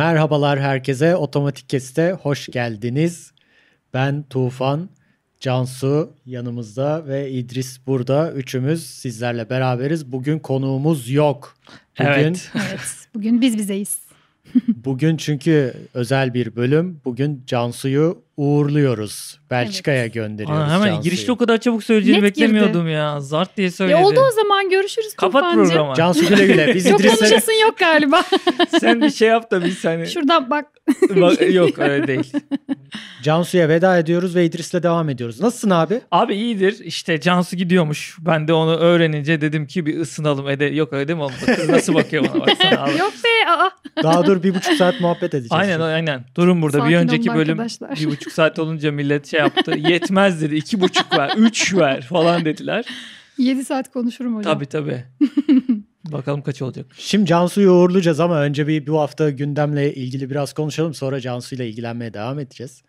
Merhabalar herkese. Otomatik Kesit'e hoş geldiniz. Ben Tufan, Cansu yanımızda ve İdris burada. Üçümüz sizlerle beraberiz. Bugün konuğumuz yok. Bugün... Evet. evet. Bugün biz bizeyiz. Bugün çünkü özel bir bölüm. Bugün Cansu'yu uğurluyoruz. Belçika'ya gönderiyoruz Aa, hemen Cansu'yu. girişte o kadar çabuk söyleyeceğini Net beklemiyordum girdi. ya. Zart diye e, söyledi. Ya oldu o zaman görüşürüz Kapat Tufancığım. programı. Cansu güle güle. Biz Çok konuşasın yok galiba. Sen bir şey yap da biz hani. Şuradan bak Ba- Yok öyle değil. Cansu'ya veda ediyoruz ve İdris'le devam ediyoruz. Nasılsın abi? Abi iyidir. İşte Cansu gidiyormuş. Ben de onu öğrenince dedim ki bir ısınalım. Ede Yok öyle değil mi oğlum? Kız nasıl bakıyor bana baksana abi. Yok be aa. Daha dur bir buçuk saat muhabbet edeceğiz. Aynen şimdi. aynen. Durun burada. Sakin bir önceki bölüm arkadaşlar. bir buçuk saat olunca millet şey yaptı. Yetmez dedi. İki buçuk ver. Üç ver falan dediler. Yedi saat konuşurum hocam. Tabii tabii. Bakalım kaç olacak. Şimdi Cansu'yu uğurlayacağız ama önce bir bu hafta gündemle ilgili biraz konuşalım. Sonra Cansu ile ilgilenmeye devam edeceğiz.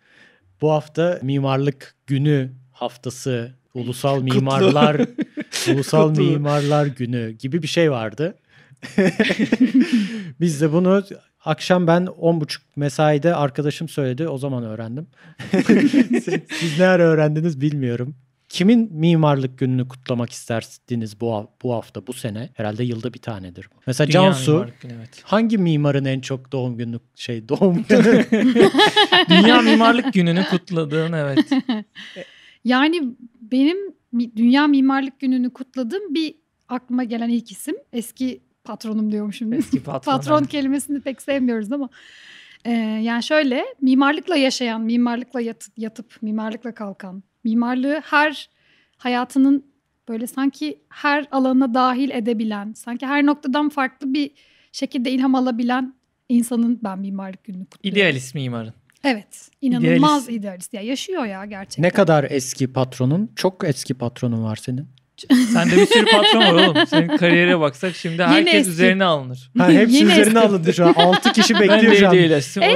Bu hafta Mimarlık Günü haftası, Ulusal Mimarlar Ulusal Mimarlar Günü gibi bir şey vardı. Biz de bunu akşam ben 10.30 mesaide arkadaşım söyledi. O zaman öğrendim. siz, siz ne ara öğrendiniz bilmiyorum. Kimin mimarlık gününü kutlamak isterdiniz bu bu hafta, bu sene? Herhalde yılda bir tanedir bu. Mesela Dünya Cansu mimarlık günü, evet. hangi mimarın en çok doğum günü şey doğum günü? Dünya Mimarlık Günü'nü kutladığın evet. Yani benim Dünya Mimarlık Günü'nü kutladığım bir aklıma gelen ilk isim. Eski patronum diyormuşum. Eski patron. patron kelimesini pek sevmiyoruz ama. Ee, yani şöyle mimarlıkla yaşayan, mimarlıkla yatıp, yatıp mimarlıkla kalkan, mimarlığı her hayatının böyle sanki her alana dahil edebilen, sanki her noktadan farklı bir şekilde ilham alabilen insanın ben mimarlık gününü kutluyorum. İdealist mimarın. Evet. inanılmaz idealist. idealist. Ya yaşıyor ya gerçekten. Ne kadar eski patronun? Çok eski patronun var senin. Sen de bir sürü patron var oğlum. Senin kariyere baksak şimdi herkes eski. üzerine alınır. Ha, hepsi Yine üzerine eski. alındı şu an. 6 kişi bekliyor şu an. Ben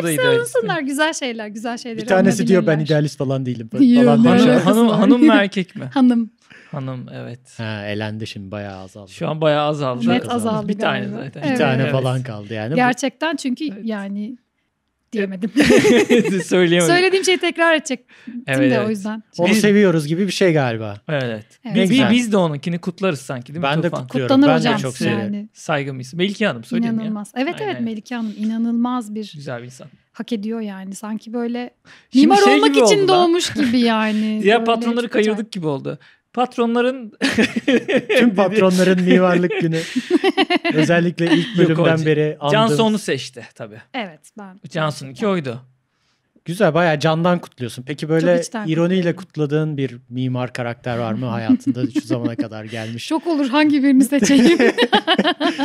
de Hepsi alınsınlar güzel şeyler güzel şeyler. Bir tanesi diyor ben idealist falan değilim. falan hanım, hanım, hanım, mı erkek mi? Hanım. Hanım evet. Ha, elendi şimdi bayağı azaldı. Şu an bayağı azaldı. Net azaldı. Bir tane zaten. Bir tane falan kaldı yani. Gerçekten çünkü yani diyemedim. Söyleyemedim. Söylediğim şeyi tekrar edecek. Evet, de evet. o yüzden. Onu biz, seviyoruz gibi bir şey galiba. Evet. evet. Biz, Güzel. biz de onunkini kutlarız sanki değil mi? Ben Tufan? de kutluyorum. Kutlanır ben de çok seviyorum. Yani. Saygımız. Melike Hanım söyleyeyim inanılmaz. ya. İnanılmaz. Evet evet Melike Hanım inanılmaz bir. Güzel bir insan. Hak ediyor yani. Sanki böyle Şimdi mimar şey olmak için doğmuş gibi yani. Diğer patronları kayırdık gibi oldu. Patronların tüm patronların mimarlık günü özellikle ilk bölümden Yok, beri andım. Johnson'u seçti tabii. Evet ben. Johnson ki oydu. Güzel bayağı candan kutluyorsun. Peki böyle ironiyle kutladığın bir mimar karakter var mı hayatında şu zamana kadar gelmiş? Çok olur hangi birini seçeyim?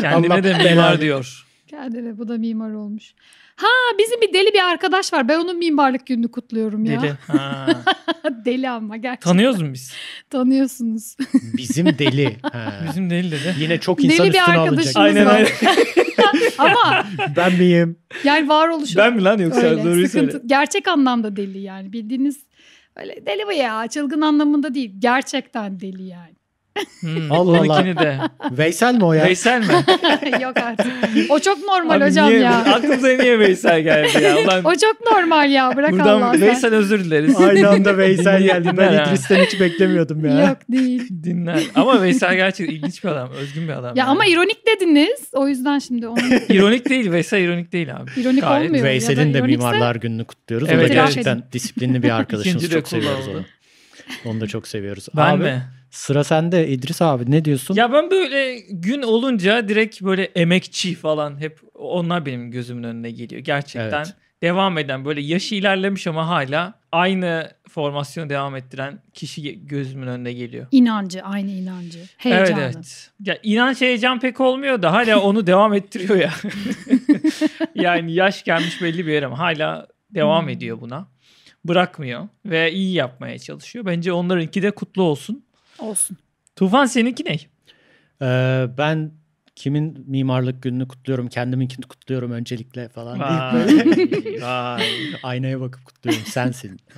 Kendine Allah de mimar diyor. Geldi bu da mimar olmuş. Ha bizim bir deli bir arkadaş var. Ben onun mimarlık gününü kutluyorum ya. Deli. Ha. deli ama gerçekten. Tanıyoruz mu biz? Tanıyorsunuz. Bizim deli. Ha. Bizim deli dedi. Yine çok insan deli üstüne alacak. Aynen var. ama ben miyim? Yani varoluşu. Ben mi lan yoksa öyle, doğruyu sıkıntı. söyle. Gerçek anlamda deli yani. Bildiğiniz öyle deli bu ya. Çılgın anlamında değil. Gerçekten deli yani. Hmm, Allah Allah. de. Veysel mi o ya? Veysel mi? Yok artık. O çok normal Abi hocam niye, ya. Aklımıza niye Veysel geldi ya? Ulan, o çok normal ya bırak Buradan Allah'tan. Veysel özür dileriz. Aynı anda Veysel geldi. Ben İdris'ten hiç beklemiyordum ya. Yok değil. Dinler. Ama Veysel gerçekten ilginç bir adam. Özgün bir adam. Ya yani. ama ironik dediniz. O yüzden şimdi onu. ironik değil. Veysel ironik değil abi. İronik Gayet. olmuyor. Veysel'in de ironikse... Mimarlar Günü'nü kutluyoruz. Evet, o gerçekten edin. disiplinli bir arkadaşımız. çok seviyoruz onu. Onu da çok seviyoruz. Ben abi, mi? Sıra sende İdris abi ne diyorsun? Ya ben böyle gün olunca direkt böyle emekçi falan hep onlar benim gözümün önüne geliyor. Gerçekten evet. devam eden böyle yaşı ilerlemiş ama hala aynı formasyonu devam ettiren kişi gözümün önüne geliyor. İnancı, aynı inancı. Heyecanı. Evet, evet. Ya inanç heyecan pek olmuyor da hala onu devam ettiriyor ya. yani yaş gelmiş belli bir yere ama hala devam hmm. ediyor buna. Bırakmıyor ve iyi yapmaya çalışıyor. Bence onlarınki de kutlu olsun. Olsun. Tufan seninki ne? Ee, ben kimin mimarlık gününü kutluyorum, kendiminkini kutluyorum öncelikle falan. Vay, Aynaya bakıp kutluyorum sensin.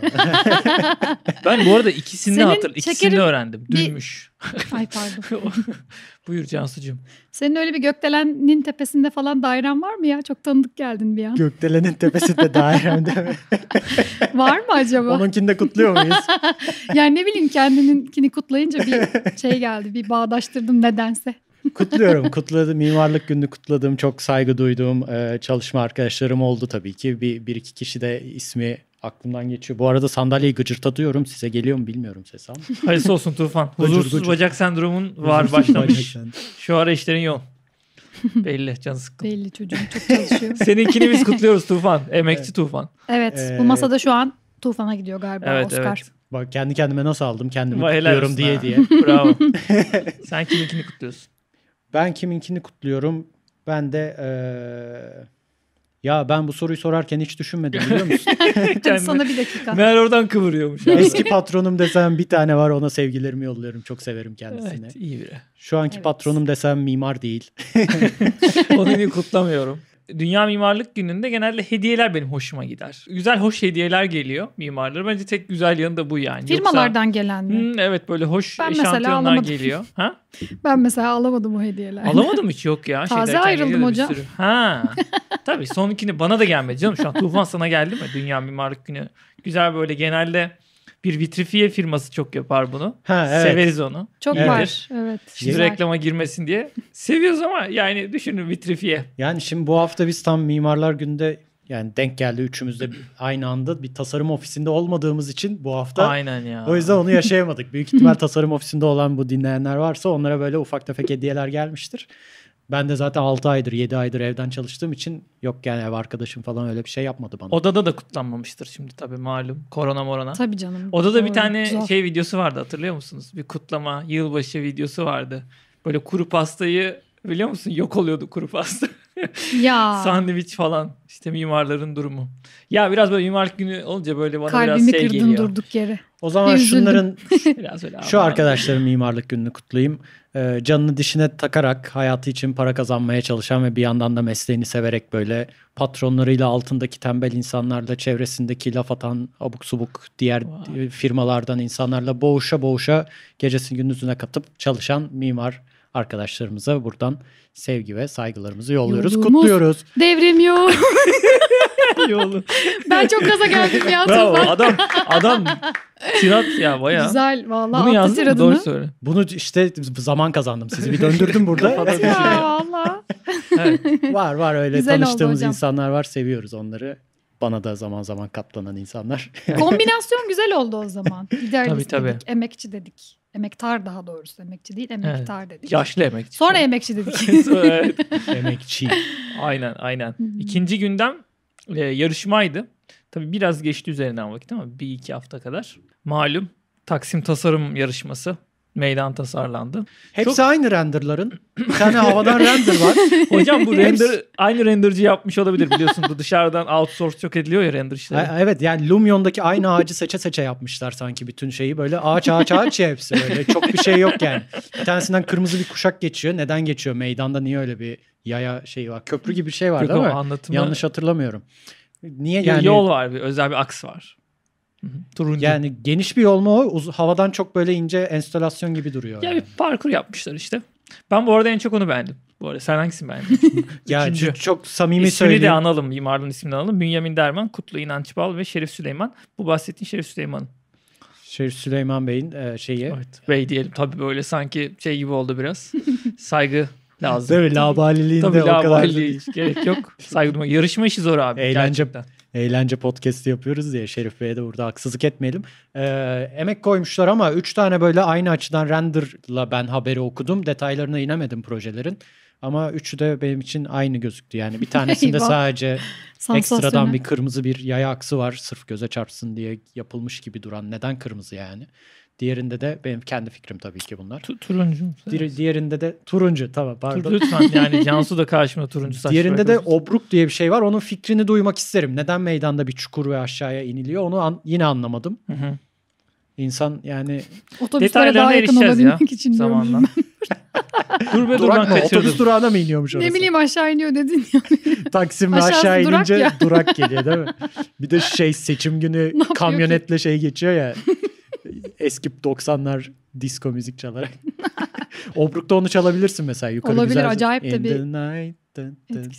ben bu arada ikisini Senin hatır, ikisini öğrendim. Bir... Dünmüş. Ay pardon. Buyur Cansu'cum. Senin öyle bir gökdelenin tepesinde falan dairen var mı ya? Çok tanıdık geldin bir an. Gökdelenin tepesinde dairem de mi? var mı acaba? Onunkini de kutluyor muyuz? yani ne bileyim kendininkini kutlayınca bir şey geldi. Bir bağdaştırdım nedense. Kutluyorum. Kutladım. Mimarlık gününü kutladım. Çok saygı duyduğum e, çalışma arkadaşlarım oldu tabii ki. Bir, bir iki kişi de ismi aklımdan geçiyor. Bu arada sandalyeyi gıcırtatıyorum. Size geliyor mu bilmiyorum ses ama. Hayırlısı olsun Tufan. Huzursuz gıcır, gıcır. bacak sendromun var başlamış. Şu ara işlerin yoğun. Belli can sıkkın. Belli çocuğum çok çalışıyor. Seninkini biz kutluyoruz Tufan. Emekçi evet. Tufan. Evet ee, bu masada şu an Tufan'a gidiyor galiba evet, Oscar. Evet. Bak kendi kendime nasıl aldım kendimi Vay kutluyorum diye ha. diye. Bravo. Sen kiminkini kutluyorsun? Ben kiminkini kutluyorum. Ben de ee, ya ben bu soruyu sorarken hiç düşünmedim biliyor musun? Sana bir dakika. Meğer oradan kıvırıyormuş. Eski patronum desem bir tane var ona sevgilerimi yolluyorum. Çok severim kendisini. Evet iyi biri. Şu anki evet. patronum desem mimar değil. Onu kutlamıyorum. Dünya Mimarlık Günü'nde genelde hediyeler benim hoşuma gider. Güzel hoş hediyeler geliyor mimarlara. Bence tek güzel yanı da bu yani. Firmalardan Yoksa, gelen mi? Hı, hmm, evet böyle hoş ben mesela geliyor. Ha? Ben mesela alamadım o hediyeler. Alamadım hiç yok ya. Taze ayrıldım hocam. Sürü. Ha. Tabii ikini bana da gelmedi canım. Şu an Tufan sana geldi mi? Dünya Mimarlık Günü. Güzel böyle genelde bir vitrifiye firması çok yapar bunu. Ha, evet. Severiz onu. Çok İyidir. var. Evet. Şimdi Güzel. reklama girmesin diye. Seviyoruz ama yani düşünün vitrifiye. Yani şimdi bu hafta biz tam Mimarlar Günü'nde yani denk geldi üçümüz de aynı anda bir tasarım ofisinde olmadığımız için bu hafta. Aynen ya. O yüzden onu yaşayamadık. Büyük ihtimal tasarım ofisinde olan bu dinleyenler varsa onlara böyle ufak tefek hediyeler gelmiştir. Ben de zaten 6 aydır 7 aydır evden çalıştığım için yok yani ev arkadaşım falan öyle bir şey yapmadı bana. Odada da kutlanmamıştır şimdi tabii malum. Korona morona. Tabii canım. Odada doğru, bir tane zor. şey videosu vardı hatırlıyor musunuz? Bir kutlama yılbaşı videosu vardı. Böyle kuru pastayı biliyor musun? Yok oluyordu kuru pasta. ya. Sandviç falan. işte mimarların durumu. Ya biraz böyle mimarlık günü olunca böyle bana Kalbimi biraz şey geliyor. Kalbimi kırdın durduk yere. O zaman şunların biraz şu arkadaşların mimarlık gününü kutlayayım e, canını dişine takarak hayatı için para kazanmaya çalışan ve bir yandan da mesleğini severek böyle patronlarıyla altındaki tembel insanlarla çevresindeki laf atan abuk subuk diğer wow. firmalardan insanlarla boğuşa boğuşa gecesini gündüzüne katıp çalışan mimar arkadaşlarımıza buradan sevgi ve saygılarımızı yolluyoruz. Yolumuz kutluyoruz. Devrim yok. Ben çok gaza geldim ya. Bravo Sefer. adam adam Sinat ya baya. Güzel valla Bunu attı yazdın Doğru söyle. Bunu işte zaman kazandım sizi bir döndürdüm burada. Kafada Ya valla. Evet. var var öyle Güzel tanıştığımız insanlar var seviyoruz onları. Bana da zaman zaman katlanan insanlar. Kombinasyon güzel oldu o zaman. İdealist Tabii, tabii. dedik, emekçi dedik. Emektar daha doğrusu. Emekçi değil, emektar evet. dedik. Yaşlı emekçi. Sonra emekçi dedik. evet. emekçi. Aynen, aynen. İkinci gündem e, yarışmaydı. Tabii biraz geçti üzerinden vakit ama bir iki hafta kadar. Malum Taksim Tasarım Yarışması meydan tasarlandı. Hepsi Çok... aynı renderların. Bir tane havadan render var. Hocam bu render aynı renderci yapmış olabilir biliyorsunuz dışarıdan outsource çok ediliyor ya render işleri. Evet yani Lumion'daki aynı ağacı seçe seçe yapmışlar sanki bütün şeyi. Böyle ağaç ağaç ağaç ya hepsi böyle. Çok bir şey yok yani. Bir tanesinden kırmızı bir kuşak geçiyor. Neden geçiyor? Meydanda niye öyle bir yaya şeyi var? Köprü gibi bir şey var Yok değil mi? Anlatımı... Yanlış hatırlamıyorum. Niye yani? Yol var bir özel bir aks var. Turuncu. Yani geniş bir yol mu o? havadan çok böyle ince enstalasyon gibi duruyor. Ya yani. bir parkur yapmışlar işte. Ben bu arada en çok onu beğendim. Bu arada sen hangisini beğendin? ya Üçüncü. çok, samimi ismini söyleyeyim. de analım. Mimarlığın ismini analım. Bünyamin Derman, Kutlu İnanç Bal ve Şerif Süleyman. Bu bahsettiğin Şerif Süleyman'ın. Şerif Süleyman Bey'in e, şeyi. Evet, bey diyelim. Tabii böyle sanki şey gibi oldu biraz. Saygı lazım. Değil mi? Labaliliğin Tabii o kadar. Tabii hiç gerek yok. Saygı duymak. Yarışma işi zor abi. Eğlence, gerçekten eğlence podcast'i yapıyoruz diye Şerif Bey'e de burada haksızlık etmeyelim. Ee, emek koymuşlar ama 3 tane böyle aynı açıdan render'la ben haberi okudum. Detaylarına inemedim projelerin. Ama üçü de benim için aynı gözüktü. Yani bir tanesinde sadece ekstradan bir kırmızı bir yaya aksı var. Sırf göze çarpsın diye yapılmış gibi duran. Neden kırmızı yani? Diğerinde de benim kendi fikrim tabii ki bunlar. Tu, turuncu. Di- diğerinde de turuncu tamam pardon. Tur, lütfen yani Cansu da karşıma turuncu saç Diğerinde de obruk diye bir şey var. Onun fikrini duymak isterim. Neden meydanda bir çukur ve aşağıya iniliyor onu an, yine anlamadım. Hı hı. İnsan yani otobüslere daha yakın olabilmek ya, için zamanla. dur be durak mı? Otobüs durağına mı iniyormuş orası? Ne bileyim aşağı iniyor dedin ya. Taksim aşağı inince durak, durak geliyor değil mi? Bir de şey seçim günü kamyonetle şey geçiyor ya eski 90'lar disco müzik çalarak. Obruk'ta onu çalabilirsin mesela yukarı Olabilir güzel. acayip de bir night, dun, dun.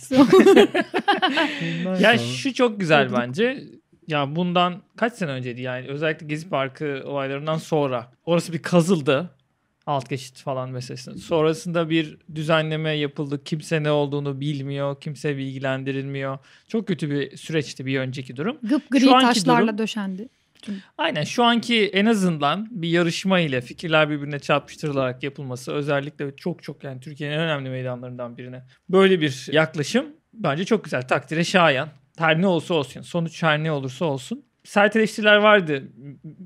ya şu çok güzel bence. Ya bundan kaç sene önceydi yani özellikle Gezi Parkı olaylarından sonra. Orası bir kazıldı. Alt geçit falan meselesini. Sonrasında bir düzenleme yapıldı. Kimse ne olduğunu bilmiyor. Kimse bilgilendirilmiyor. Çok kötü bir süreçti bir önceki durum. Gıp gri taşlarla durum, döşendi. Aynen şu anki en azından bir yarışma ile fikirler birbirine çarpıştırılarak yapılması özellikle çok çok yani Türkiye'nin en önemli meydanlarından birine böyle bir yaklaşım bence çok güzel takdire şayan. Her ne olsa olsun sonuç her ne olursa olsun sert eleştiriler vardı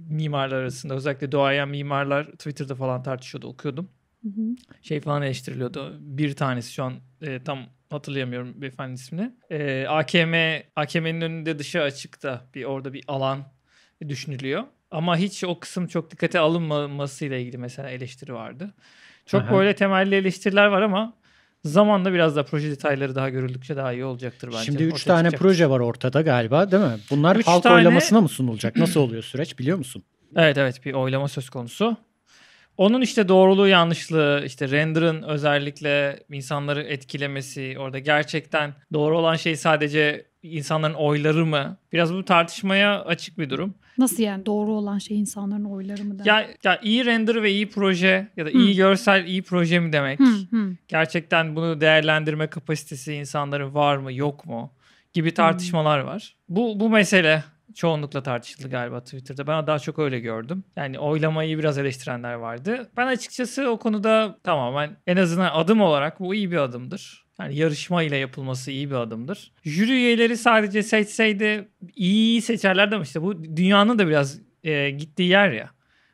mimarlar arasında. Özellikle doğayan mimarlar Twitter'da falan tartışıyordu okuyordum. Hı hı. Şey falan eleştiriliyordu. Bir tanesi şu an e, tam hatırlayamıyorum beyefendi ismini. E, AKM AKM'nin önünde dışa açıkta bir orada bir alan düşünülüyor. Ama hiç o kısım çok dikkate alınmamasıyla ilgili mesela eleştiri vardı. Çok Aha. böyle temelli eleştiriler var ama zamanla biraz da proje detayları daha görüldükçe daha iyi olacaktır bence. Şimdi 3 tane çıkacaktır. proje var ortada galiba değil mi? Bunlar üç halk tane... oylamasına mı sunulacak? Nasıl oluyor süreç biliyor musun? Evet evet bir oylama söz konusu. Onun işte doğruluğu yanlışlığı işte render'ın özellikle insanları etkilemesi orada gerçekten doğru olan şey sadece insanların oyları mı? Biraz bu tartışmaya açık bir durum. Nasıl yani doğru olan şey insanların oyları mı demek? Ya, ya iyi render ve iyi proje ya da hmm. iyi görsel iyi proje mi demek? Hmm, hmm. Gerçekten bunu değerlendirme kapasitesi insanların var mı yok mu? Gibi tartışmalar hmm. var. Bu, bu mesele çoğunlukla tartışıldı galiba Twitter'da. Ben daha çok öyle gördüm. Yani oylamayı biraz eleştirenler vardı. Ben açıkçası o konuda tamamen en azından adım olarak bu iyi bir adımdır. Yani yarışma ile yapılması iyi bir adımdır. Jüri üyeleri sadece seçseydi iyi seçerler ama işte bu dünyanın da biraz e, gittiği yer ya.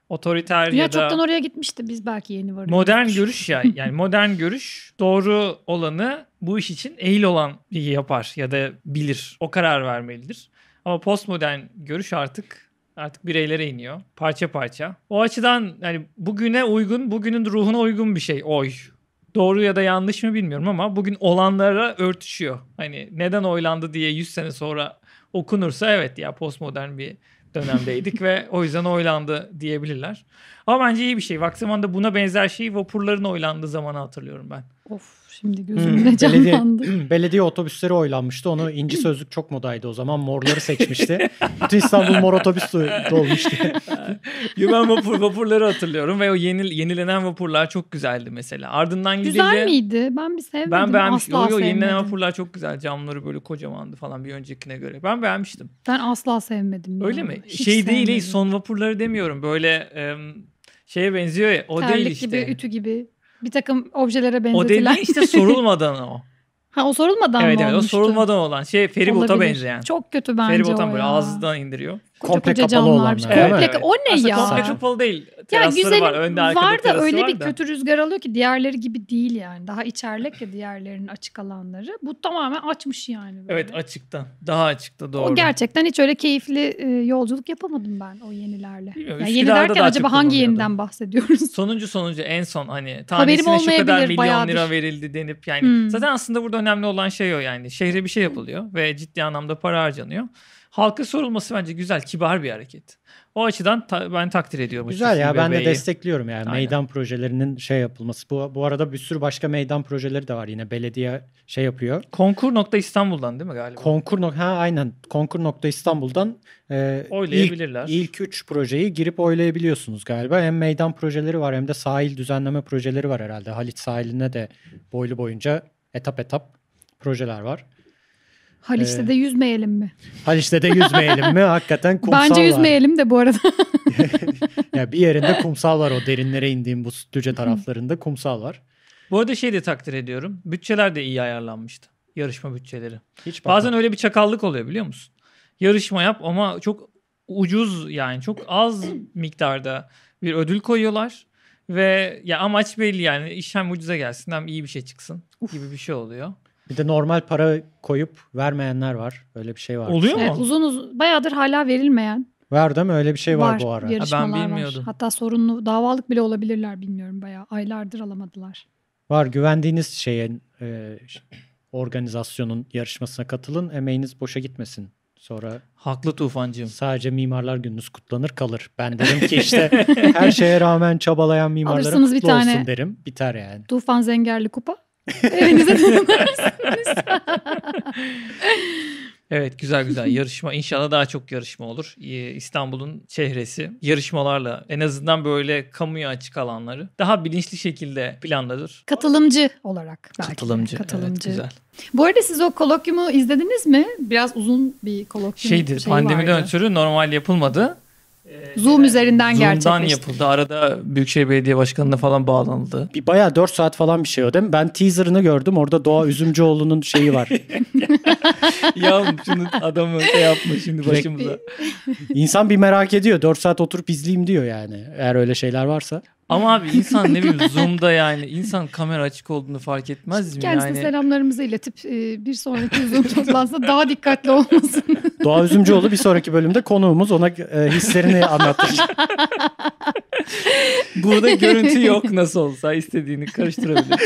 Otoriter Dünya ya da... çoktan oraya gitmişti biz belki yeni varıyoruz. Modern görüş ya yani modern görüş doğru olanı bu iş için eğil olan yapar ya da bilir. O karar vermelidir. Ama postmodern görüş artık artık bireylere iniyor. Parça parça. O açıdan yani bugüne uygun, bugünün ruhuna uygun bir şey oy doğru ya da yanlış mı bilmiyorum ama bugün olanlara örtüşüyor. Hani neden oylandı diye 100 sene sonra okunursa evet ya postmodern bir dönemdeydik ve o yüzden oylandı diyebilirler. Ama bence iyi bir şey. Vaktimanda buna benzer şeyi vapurların oylandığı zamanı hatırlıyorum ben. Of şimdi hmm, gözümde hmm, canlandı. Belediye, belediye otobüsleri oylanmıştı. Onu İnci Sözlük çok modaydı o zaman. Morları seçmişti. Bütün İstanbul mor otobüs dolmuştu. ben vapur, vapurları hatırlıyorum ve o yeni, yenilenen vapurlar çok güzeldi mesela. Ardından gidince... Güzel miydi? Ben bir sevmedim. Ben beğenmiştim. Asla yo, yo, yenilenen vapurlar çok güzel. Camları böyle kocamandı falan bir öncekine göre. Ben beğenmiştim. Ben asla sevmedim. Öyle yani. mi? Hiç şey sevmedim. değil son vapurları demiyorum. Böyle... E, şeye benziyor ya o Terlik değil işte. gibi, ütü gibi bir takım objelere benzetilen. O dediğin işte sorulmadan o. Ha o sorulmadan evet, mı Evet evet o sorulmadan olan şey feribota Olabilir. benzeyen. Çok kötü bence Feribotan o ya. böyle ağzından indiriyor. Koca komple koca kapalı olanlar. Şey- komple, O ne Aslında ya? Komple kapalı değil. Terasları ya güzelim var, Önde, var da öyle var bir da. kötü rüzgar alıyor ki diğerleri gibi değil yani. Daha içerlek ya diğerlerinin açık alanları. Bu tamamen açmış yani. Böyle. Evet açıkta. Daha açıkta doğru. O gerçekten hiç öyle keyifli e, yolculuk yapamadım ben o yenilerle. Yani yeni derken acaba hangi yeniden bahsediyoruz? Sonuncu sonuncu en son hani tanesine şu kadar milyon bayağıdır. lira verildi denip yani. Hmm. Zaten aslında burada önemli olan şey o yani. Şehre bir şey yapılıyor ve ciddi anlamda para harcanıyor halka sorulması bence güzel, kibar bir hareket. O açıdan ta- ben takdir ediyorum. Güzel ya ben de destekliyorum yani Aynen. meydan projelerinin şey yapılması. Bu bu arada bir sürü başka meydan projeleri de var yine belediye şey yapıyor. Konkur nokta İstanbul'dan değil mi galiba? Konkur nokta ha aynen Konkur nokta İstanbul'dan e, oylayabilirler. Ilk, ilk üç projeyi girip oylayabiliyorsunuz galiba. Hem meydan projeleri var hem de sahil düzenleme projeleri var herhalde. Halit sahiline de boylu boyunca etap etap projeler var. Haliç'te ee, de yüzmeyelim mi? Haliç'te de yüzmeyelim mi? Hakikaten kumsal Bence yüzmeyelim var. de bu arada. Ya bir yerinde kumsal var o derinlere indiğim bu Sütlüce taraflarında kumsal var. Bu arada şey de takdir ediyorum. Bütçeler de iyi ayarlanmıştı. Yarışma bütçeleri. Hiç Bazen öyle bir çakallık oluyor biliyor musun? Yarışma yap ama çok ucuz yani çok az miktarda bir ödül koyuyorlar. Ve ya amaç belli yani iş hem ucuza gelsin hem iyi bir şey çıksın gibi bir şey oluyor. Bir de normal para koyup vermeyenler var. Öyle bir şey var. Oluyor mu? Evet, uzun uzun bayağıdır hala verilmeyen. Var değil mi? Öyle bir şey var, var bu ara. ha, ben bilmiyordum. Var. Hatta sorunlu davalık bile olabilirler bilmiyorum bayağı. Aylardır alamadılar. Var güvendiğiniz şeyin e, organizasyonun yarışmasına katılın. Emeğiniz boşa gitmesin. Sonra haklı Tufancığım. Sadece mimarlar gününüz kutlanır kalır. Ben derim ki işte her şeye rağmen çabalayan mimarlara Alırsınız kutlu bir tane olsun derim. Biter yani. Tufan Zengerli kupa. Evinize Evet güzel güzel yarışma inşallah daha çok yarışma olur. Ee, İstanbul'un çehresi yarışmalarla en azından böyle kamuya açık alanları daha bilinçli şekilde planlanır. Katılımcı olarak belki. Katılımcı. Katılımcı. Evet, güzel. Bu arada siz o kolokyumu izlediniz mi? Biraz uzun bir kolokyum Şeydi, şeyi pandemiden vardı. ötürü normal yapılmadı. Ee, Zoom e, üzerinden Zoom'dan gerçekleşti. yapıldı. Arada Büyükşehir Belediye Başkanı'na falan bağlandı. Bir bayağı 4 saat falan bir şey o değil mi? Ben teaser'ını gördüm. Orada Doğa Üzümcüoğlu'nun şeyi var. ya şunu adamı şey yapma şimdi başımıza. İnsan bir merak ediyor. 4 saat oturup izleyeyim diyor yani. Eğer öyle şeyler varsa. Ama abi insan ne bileyim Zoom'da yani insan kamera açık olduğunu fark etmez Şimdi mi? Kendisine yani... selamlarımızı iletip e, bir sonraki Zoom toplansa daha dikkatli olmasın. Doğa Üzümcüoğlu bir sonraki bölümde konuğumuz ona e, hislerini anlatacak. Burada görüntü yok nasıl olsa istediğini karıştırabilir.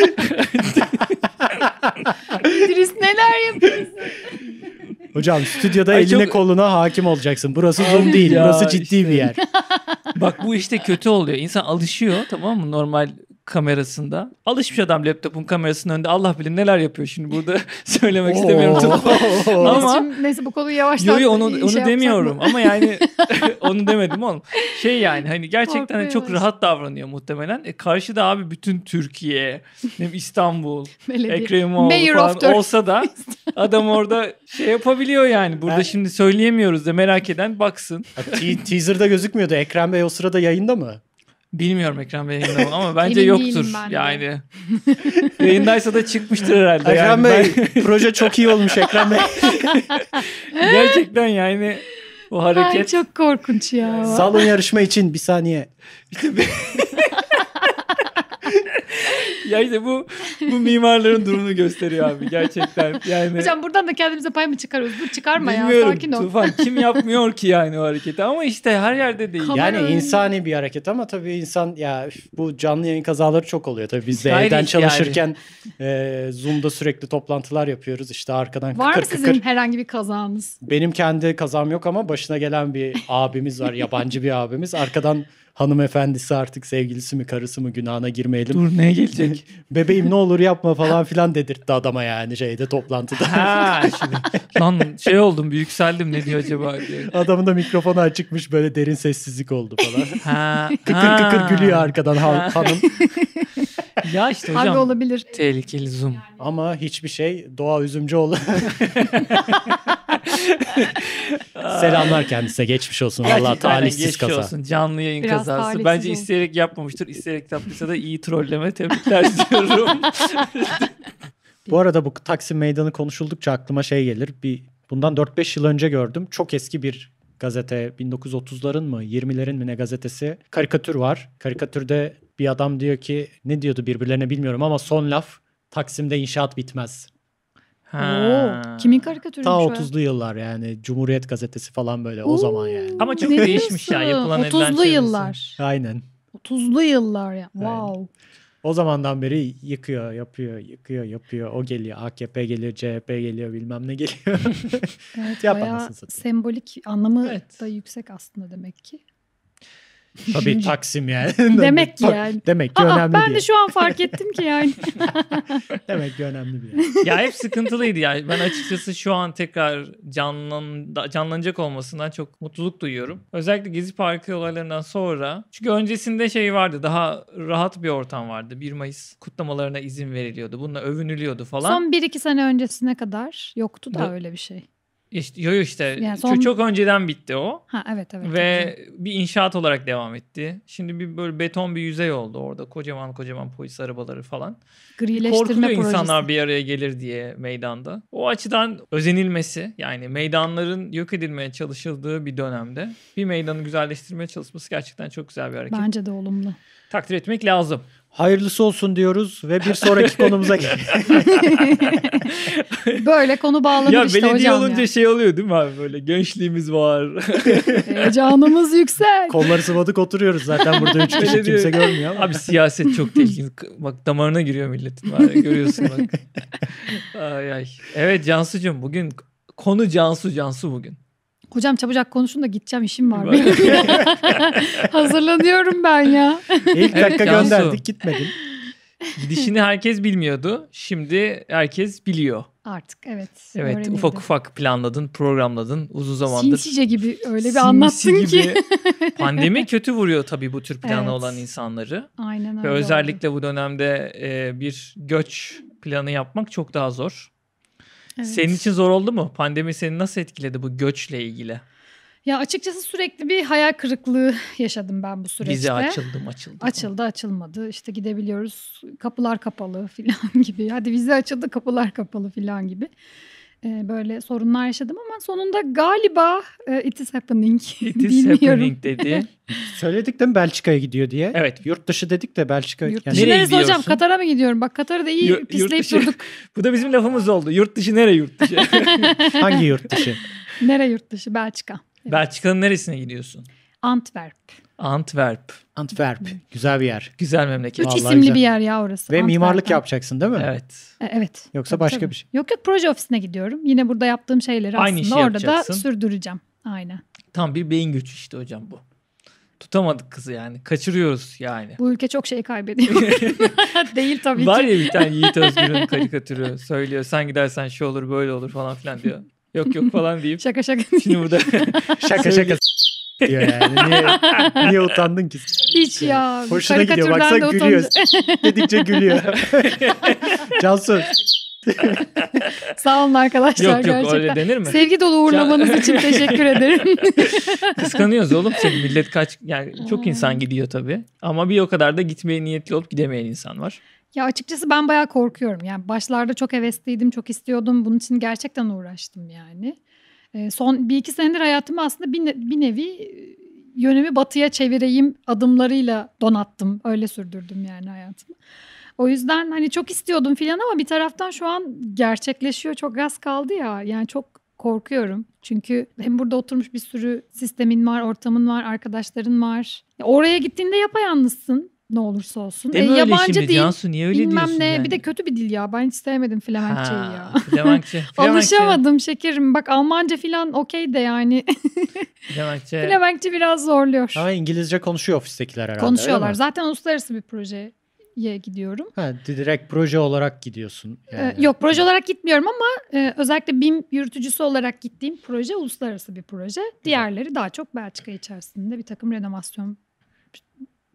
İdris neler yapıyorsun? Hocam stüdyoda Ay eline çok... koluna hakim olacaksın. Burası Abi Zoom değil. Ya, burası ciddi işte. bir yer. Bak bu işte kötü oluyor. İnsan alışıyor tamam mı? Normal kamerasında. Alışmış adam laptopun kamerasının önünde. Allah bilir neler yapıyor şimdi burada söylemek istemiyorum. ama neyse bu konuyu yavaştan Yo yo onu, şey onu demiyorum ama yani onu demedim oğlum. Şey yani hani gerçekten hani çok rahat davranıyor muhtemelen. E, karşıda abi bütün Türkiye, İstanbul, Ekrem falan olsa da adam orada şey yapabiliyor yani. Burada ben... şimdi söyleyemiyoruz da merak eden baksın. Ya, te- teaser'da gözükmüyordu. Ekrem Bey o sırada yayında mı? Bilmiyorum Ekrem Bey yayında ama bence Emin yoktur. Ben yani. Yayındaysa da çıkmıştır herhalde. Ekrem yani Bey ben... proje çok iyi olmuş Ekrem Bey. Gerçekten yani o hareket. Ay çok korkunç ya. Ee, Salon yarışma için bir saniye ya işte bu bu mimarların durumunu gösteriyor abi gerçekten. Yani Hocam buradan da kendimize pay mı çıkarıyoruz? Bu çıkarma ya sakin ol. Tufan kim yapmıyor ki yani o hareketi ama işte her yerde değil. Kamera yani öyle. insani bir hareket ama tabii insan ya bu canlı yayın kazaları çok oluyor tabii biz de Gayri evden çalışırken yani. e, Zoom'da sürekli toplantılar yapıyoruz işte arkadan Var kıkır mı sizin herhangi bir kazanız? Benim kendi kazam yok ama başına gelen bir abimiz var yabancı bir abimiz arkadan hanımefendisi artık sevgilisi mi karısı mı günahına girmeyelim. Dur neye gelecek? Bebeğim ne olur yapma falan filan dedirtti adama yani şeyde toplantıda. ha, şimdi, lan şey oldum bir ne diyor acaba diye. Adamın da mikrofonu açıkmış böyle derin sessizlik oldu falan. ha, kıkır ha. kıkır gülüyor arkadan ha. hanım. Ya işte hocam. Harbi olabilir. Tehlikeli zoom. Ama hiçbir şey doğa üzümcü olur. Selamlar kendisine. Geçmiş olsun. Allah talihsiz geçmiş kaza. Olsun. Canlı yayın Biraz kazası. Bence olsun. isteyerek yapmamıştır. İsteyerek yapmışsa da iyi trolleme. Tebrikler diliyorum. bu arada bu Taksim Meydanı konuşuldukça aklıma şey gelir. Bir bundan 4-5 yıl önce gördüm. Çok eski bir gazete 1930'ların mı 20'lerin mi ne gazetesi karikatür var. Karikatürde bir adam diyor ki ne diyordu birbirlerine bilmiyorum ama son laf Taksim'de inşaat bitmez. Ha. Oo, kimin karikatürüymüş Ta 30'lu yıllar yani Cumhuriyet Gazetesi falan böyle Oo, o zaman yani. Ama çok ne değişmiş ya yapılan 30'lu yıllar. Aynen. 30'lu yıllar ya. Wow. Aynen. O zamandan beri yıkıyor, yapıyor, yıkıyor, yapıyor. O geliyor, AKP geliyor, CHP geliyor, bilmem ne geliyor. evet, Yapamazsın Sembolik anlamı evet. da yüksek aslında demek ki. Tabii Taksim yani. demek ki yani. Demek ki Aa, önemli Ben bir de şu an fark ettim ki yani. demek ki önemli bir Ya hep sıkıntılıydı yani. Ben açıkçası şu an tekrar canlan canlanacak olmasından çok mutluluk duyuyorum. Özellikle Gezi Parkı olaylarından sonra. Çünkü öncesinde şey vardı. Daha rahat bir ortam vardı. 1 Mayıs kutlamalarına izin veriliyordu. Bununla övünülüyordu falan. Son 1-2 sene öncesine kadar yoktu da Bu, öyle bir şey. İşte, yo, işte yani son... çok, çok önceden bitti o. Ha evet evet. Ve evet. bir inşaat olarak devam etti. Şimdi bir böyle beton bir yüzey oldu orada. Kocaman kocaman polis arabaları falan. Grileştirme Korkutuyor projesi. insanlar bir araya gelir diye meydanda. O açıdan özenilmesi yani meydanların yok edilmeye çalışıldığı bir dönemde bir meydanı güzelleştirmeye çalışması gerçekten çok güzel bir hareket. Bence de olumlu. Takdir etmek lazım. Hayırlısı olsun diyoruz ve bir sonraki konumuza Böyle konu bağlanır ya, işte hocam. Ya belediye olunca ya. şey oluyor değil mi abi böyle gençliğimiz var. Heyecanımız yüksek. Kolları sıvadık oturuyoruz zaten burada üç kişi kimse görmüyor ama. Abi siyaset çok tehlikeli. Bak damarına giriyor milletin. var görüyorsun bak. Ay ay. Evet Cansu'cum bugün konu Cansu Cansu bugün. Hocam çabucak konuşun da gideceğim işim var Hazırlanıyorum ben ya. İlk dakika evet, gönderdik gitmedin. Gidişini herkes bilmiyordu. Şimdi herkes biliyor. Artık evet. Evet öğrenildi. ufak ufak planladın, programladın uzun zamandır. Sinsice gibi öyle bir anlattın gibi. ki. Pandemi kötü vuruyor tabii bu tür planı evet. olan insanları. Aynen öyle. Ve özellikle oldu. bu dönemde e, bir göç planı yapmak çok daha zor. Evet. Senin için zor oldu mu? Pandemi seni nasıl etkiledi bu göçle ilgili? Ya açıkçası sürekli bir hayal kırıklığı yaşadım ben bu süreçte. Vize açıldım açıldı. Açıldı açılmadı İşte gidebiliyoruz kapılar kapalı filan gibi. Hadi vize açıldı kapılar kapalı filan gibi böyle sorunlar yaşadım ama sonunda galiba e, it is happening. It is happening dedi. Söyledik de mi Belçika'ya gidiyor diye? Evet. Yurt dışı dedik de Belçika. yurt yani dışı gidiyorsun? hocam? Katar'a mı gidiyorum? Bak Katar'ı da iyi yurt, pisleyip dışı, durduk. Bu da bizim lafımız oldu. Yurt dışı nere yurt dışı? Hangi yurt dışı? nere yurt dışı? Belçika. Evet. Belçika'nın neresine gidiyorsun? Antwerp. Antwerp. Antwerp. Güzel bir yer. Güzel memleket. Üç isimli güzel. bir yer ya orası. Ve Antwerp. mimarlık yapacaksın değil mi? Evet. E, evet. Yoksa tabii, başka tabii. bir şey. Yok yok proje ofisine gidiyorum. Yine burada yaptığım şeyleri Aynı aslında orada da sürdüreceğim. Aynen. Tam bir beyin gücü işte hocam bu. Tutamadık kızı yani. Kaçırıyoruz yani. Bu ülke çok şey kaybediyor. Değil tabii Var ki. Var ya bir tane Yiğit Özgür'ün karikatürü söylüyor. Sen gidersen şu şey olur böyle olur falan filan diyor. Yok yok falan deyip. şaka şaka. Şimdi burada. şaka şaka diyor yani. Niye, niye utandın ki? Hiç ya. Hoşuna gidiyor. baksana, gülüyor. Dedikçe gülüyor. Cansu Sağ olun arkadaşlar yok, yok, gerçekten. Öyle denir mi? Sevgi dolu uğurlamanız için teşekkür ederim. Kıskanıyoruz oğlum seni millet kaç yani çok insan gidiyor tabii. Ama bir o kadar da gitmeye niyetli olup gidemeyen insan var. Ya açıkçası ben bayağı korkuyorum. Yani başlarda çok hevesliydim, çok istiyordum. Bunun için gerçekten uğraştım yani. Ee, son bir iki senedir hayatımı aslında bir, ne, bir nevi e, yönümü batıya çevireyim adımlarıyla donattım. Öyle sürdürdüm yani hayatımı. O yüzden hani çok istiyordum filan ama bir taraftan şu an gerçekleşiyor. Çok gaz kaldı ya. Yani çok korkuyorum. Çünkü hem burada oturmuş bir sürü sistemin var, ortamın var, arkadaşların var. Oraya gittiğinde yapayalnızsın. Ne olursa olsun. Deme e, öyle yabancı şimdi dil, Cansu niye öyle bilmem diyorsun ne. Yani? Bir de kötü bir dil ya. Ben hiç sevmedim Flemenkçeyi ya. Flemenkçe. Alışamadım şekerim. Bak Almanca filan okey de yani. Flemenkçe. Flemenkçe biraz zorluyor. Ama İngilizce konuşuyor ofistekiler herhalde. Konuşuyorlar. Zaten uluslararası bir projeye gidiyorum. Ha, direkt proje olarak gidiyorsun. Ee, yani. Ee, yok proje olarak gitmiyorum ama e, özellikle BİM yürütücüsü olarak gittiğim proje uluslararası bir proje. Diğerleri daha çok Belçika içerisinde bir takım renovasyon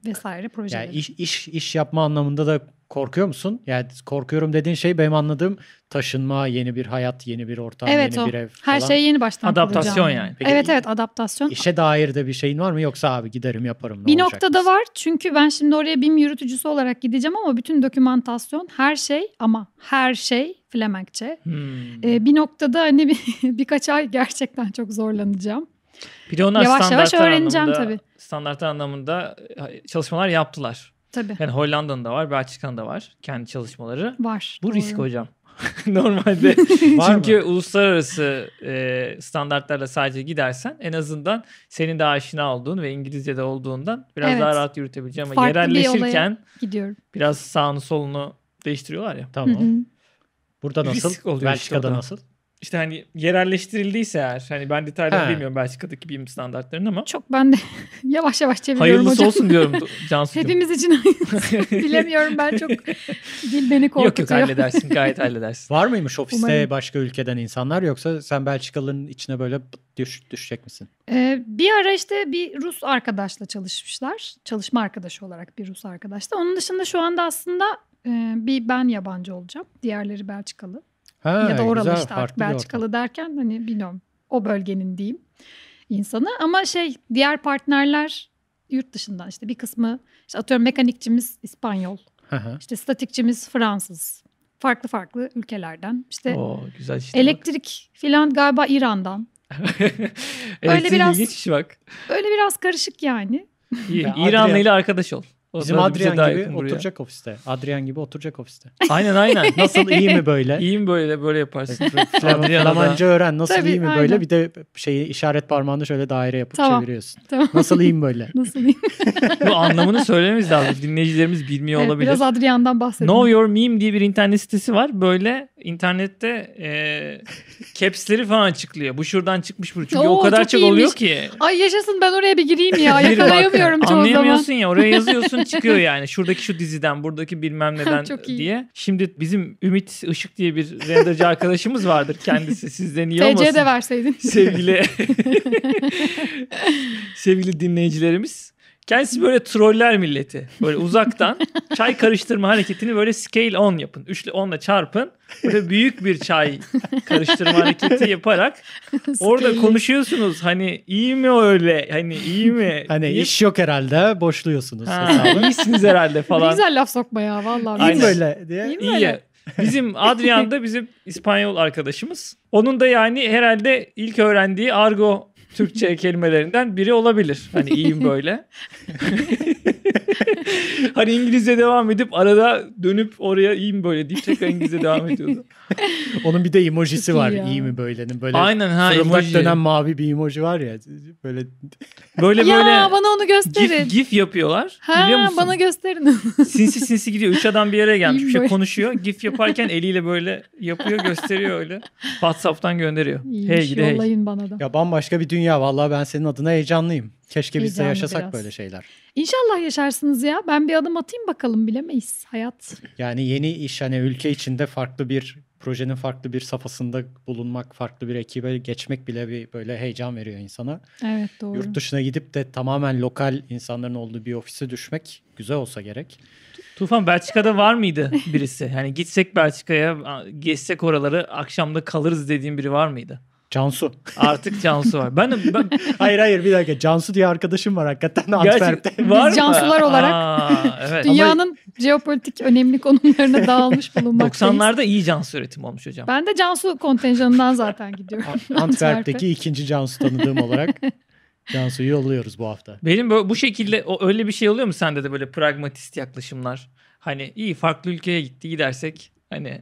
vesaire projeleri. Yani iş, iş, iş yapma anlamında da korkuyor musun? Yani korkuyorum dediğin şey benim anladığım taşınma, yeni bir hayat, yeni bir ortam, evet, yeni o. bir ev falan. Her şey yeni baştan Adaptasyon kuracağım. yani. Peki, evet evet adaptasyon. İşe dair de bir şeyin var mı yoksa abi giderim yaparım ne Bir olacak noktada mısın? var çünkü ben şimdi oraya BİM yürütücüsü olarak gideceğim ama bütün dokümantasyon her şey ama her şey Flemenkçe. Hmm. Ee, bir noktada hani bir, birkaç ay gerçekten çok zorlanacağım. Bir de onlar yavaş yavaş öğreneceğim anlamında, tabii. Standart anlamında çalışmalar yaptılar. Tabii. Yani Hollanda'nın da var, Belçika'nın da var kendi çalışmaları. Var. Bu doğru. risk hocam. Normalde. Çünkü mı? uluslararası e, standartlarla sadece gidersen en azından senin de aşina olduğun ve İngilizce'de olduğundan biraz evet. daha rahat yürütebileceğim ama Farklı yerelleşirken bir gidiyorum. biraz sağını solunu değiştiriyorlar ya. Tamam. Burada nasıl? Belçika'da işte nasıl? işte hani yerelleştirildiyse eğer hani ben detayları He. bilmiyorum Belçika'daki bilim standartlarını ama. Çok ben de yavaş yavaş çeviriyorum Hayırlısı hocam. olsun diyorum Cansu'cum. Hepimiz için hayırlısı. Bilemiyorum ben çok dil beni korkutuyor. Yok yok halledersin gayet halledersin. Var mıymış ofiste Umarım. başka ülkeden insanlar yoksa sen Belçikalı'nın içine böyle düş, düşecek misin? Ee, bir ara işte bir Rus arkadaşla çalışmışlar. Çalışma arkadaşı olarak bir Rus arkadaşla. Onun dışında şu anda aslında e, bir ben yabancı olacağım. Diğerleri Belçikalı. Ha, ya da oralı güzel, işte artık Belçikalı derken hani bilmiyorum o bölgenin diyeyim insanı. Ama şey diğer partnerler yurt dışından işte bir kısmı işte atıyorum mekanikçimiz İspanyol. Aha. İşte statikçimiz Fransız. Farklı farklı ülkelerden. İşte Oo, güzel işte elektrik bak. filan galiba İran'dan. öyle biraz bak. Öyle biraz karışık yani. İyi, İranlı ile arkadaş ol. Bizim Adrian bize gibi oturacak ofiste. Adrian gibi oturacak ofiste. Aynen aynen. Nasıl iyi mi böyle? İyi mi böyle böyle yaparsın. Adrian'a Flamanca öğren. Nasıl Tabii, iyi mi böyle? Bir de şeyi işaret parmağını şöyle daire yapıp Tamam. çeviriyorsun. Tamam. Nasıl iyi mi böyle? Nasıl diyeyim? Bu anlamını söylememiz lazım. Dinleyicilerimiz bilmiyor Evet, olabilir. Biraz Adrian'dan bahsedelim. Know Your Meme diye bir internet sitesi var. Böyle internette e, caps'leri falan açıklıyor. Bu şuradan çıkmış bu. Çünkü Oo, o kadar çok çok oluyor ki. Ay yaşasın ben oraya bir gireyim ya. Bir bak, Yakalayamıyorum çoğu zaman. Anlayamıyorsun ya oraya yazıyorsun çıkıyor yani. Şuradaki şu diziden, buradaki bilmem neden diye. Şimdi bizim Ümit Işık diye bir renderci arkadaşımız vardır. Kendisi sizden iyi olmasın. TC de verseydin. Sevgili sevgili dinleyicilerimiz Kendisi böyle troller milleti. Böyle uzaktan çay karıştırma hareketini böyle scale 10 yapın. üçlü ile 10 ile çarpın. Böyle büyük bir çay karıştırma hareketi yaparak orada konuşuyorsunuz. Hani iyi mi öyle? Hani iyi mi? Hani iş yok herhalde. Boşluyorsunuz. Ha, iyisiniz herhalde falan. Ne güzel laf sokma ya vallahi. İyi böyle diye. İyi, mi Bizim Adrian da bizim İspanyol arkadaşımız. Onun da yani herhalde ilk öğrendiği argo Türkçe kelimelerinden biri olabilir. Hani iyiyim böyle. hani İngilizce devam edip arada dönüp oraya iyiyim böyle deyip tekrar İngilizce devam ediyordu. Onun bir de emojisi var. Ya. İyi mi böylenin? Böyle Aynen ha emoji. dönen mavi bir emoji var ya. Böyle böyle böyle. ya, bana onu gösterin. Gif, gif yapıyorlar. Ha, biliyor musun? bana gösterin. sinsi sinsi gidiyor. Üç adam bir yere gelmiş. bir şey konuşuyor. Gif yaparken eliyle böyle yapıyor gösteriyor öyle. Whatsapp'tan gönderiyor. İyiymiş, hey gidi hey. bana da. Ya bambaşka bir dünya. Vallahi ben senin adına heyecanlıyım. Keşke biz de yaşasak biraz. böyle şeyler. İnşallah yaşarsınız ya. Ben bir adım atayım bakalım bilemeyiz hayat. Yani yeni iş hani ülke içinde farklı bir projenin farklı bir safhasında bulunmak, farklı bir ekibe geçmek bile bir böyle heyecan veriyor insana. Evet doğru. Yurt dışına gidip de tamamen lokal insanların olduğu bir ofise düşmek güzel olsa gerek. Tufan Belçika'da var mıydı birisi? Hani gitsek Belçika'ya, geçsek oraları akşamda kalırız dediğin biri var mıydı? Cansu. Artık Cansu var. Ben, ben... hayır hayır bir dakika. Cansu diye arkadaşım var hakikaten Antwerp'te. var Biz Cansular olarak Aa, evet. dünyanın Ama... jeopolitik önemli konumlarına dağılmış bulunmaktayız. 90'larda iyi Cansu üretim olmuş hocam. Ben de Cansu kontenjanından zaten gidiyorum. Antwerp'teki ikinci Cansu tanıdığım olarak. Cansu'yu yolluyoruz bu hafta. Benim böyle, bu şekilde o, öyle bir şey oluyor mu sende de böyle pragmatist yaklaşımlar? Hani iyi farklı ülkeye gitti gidersek Hani.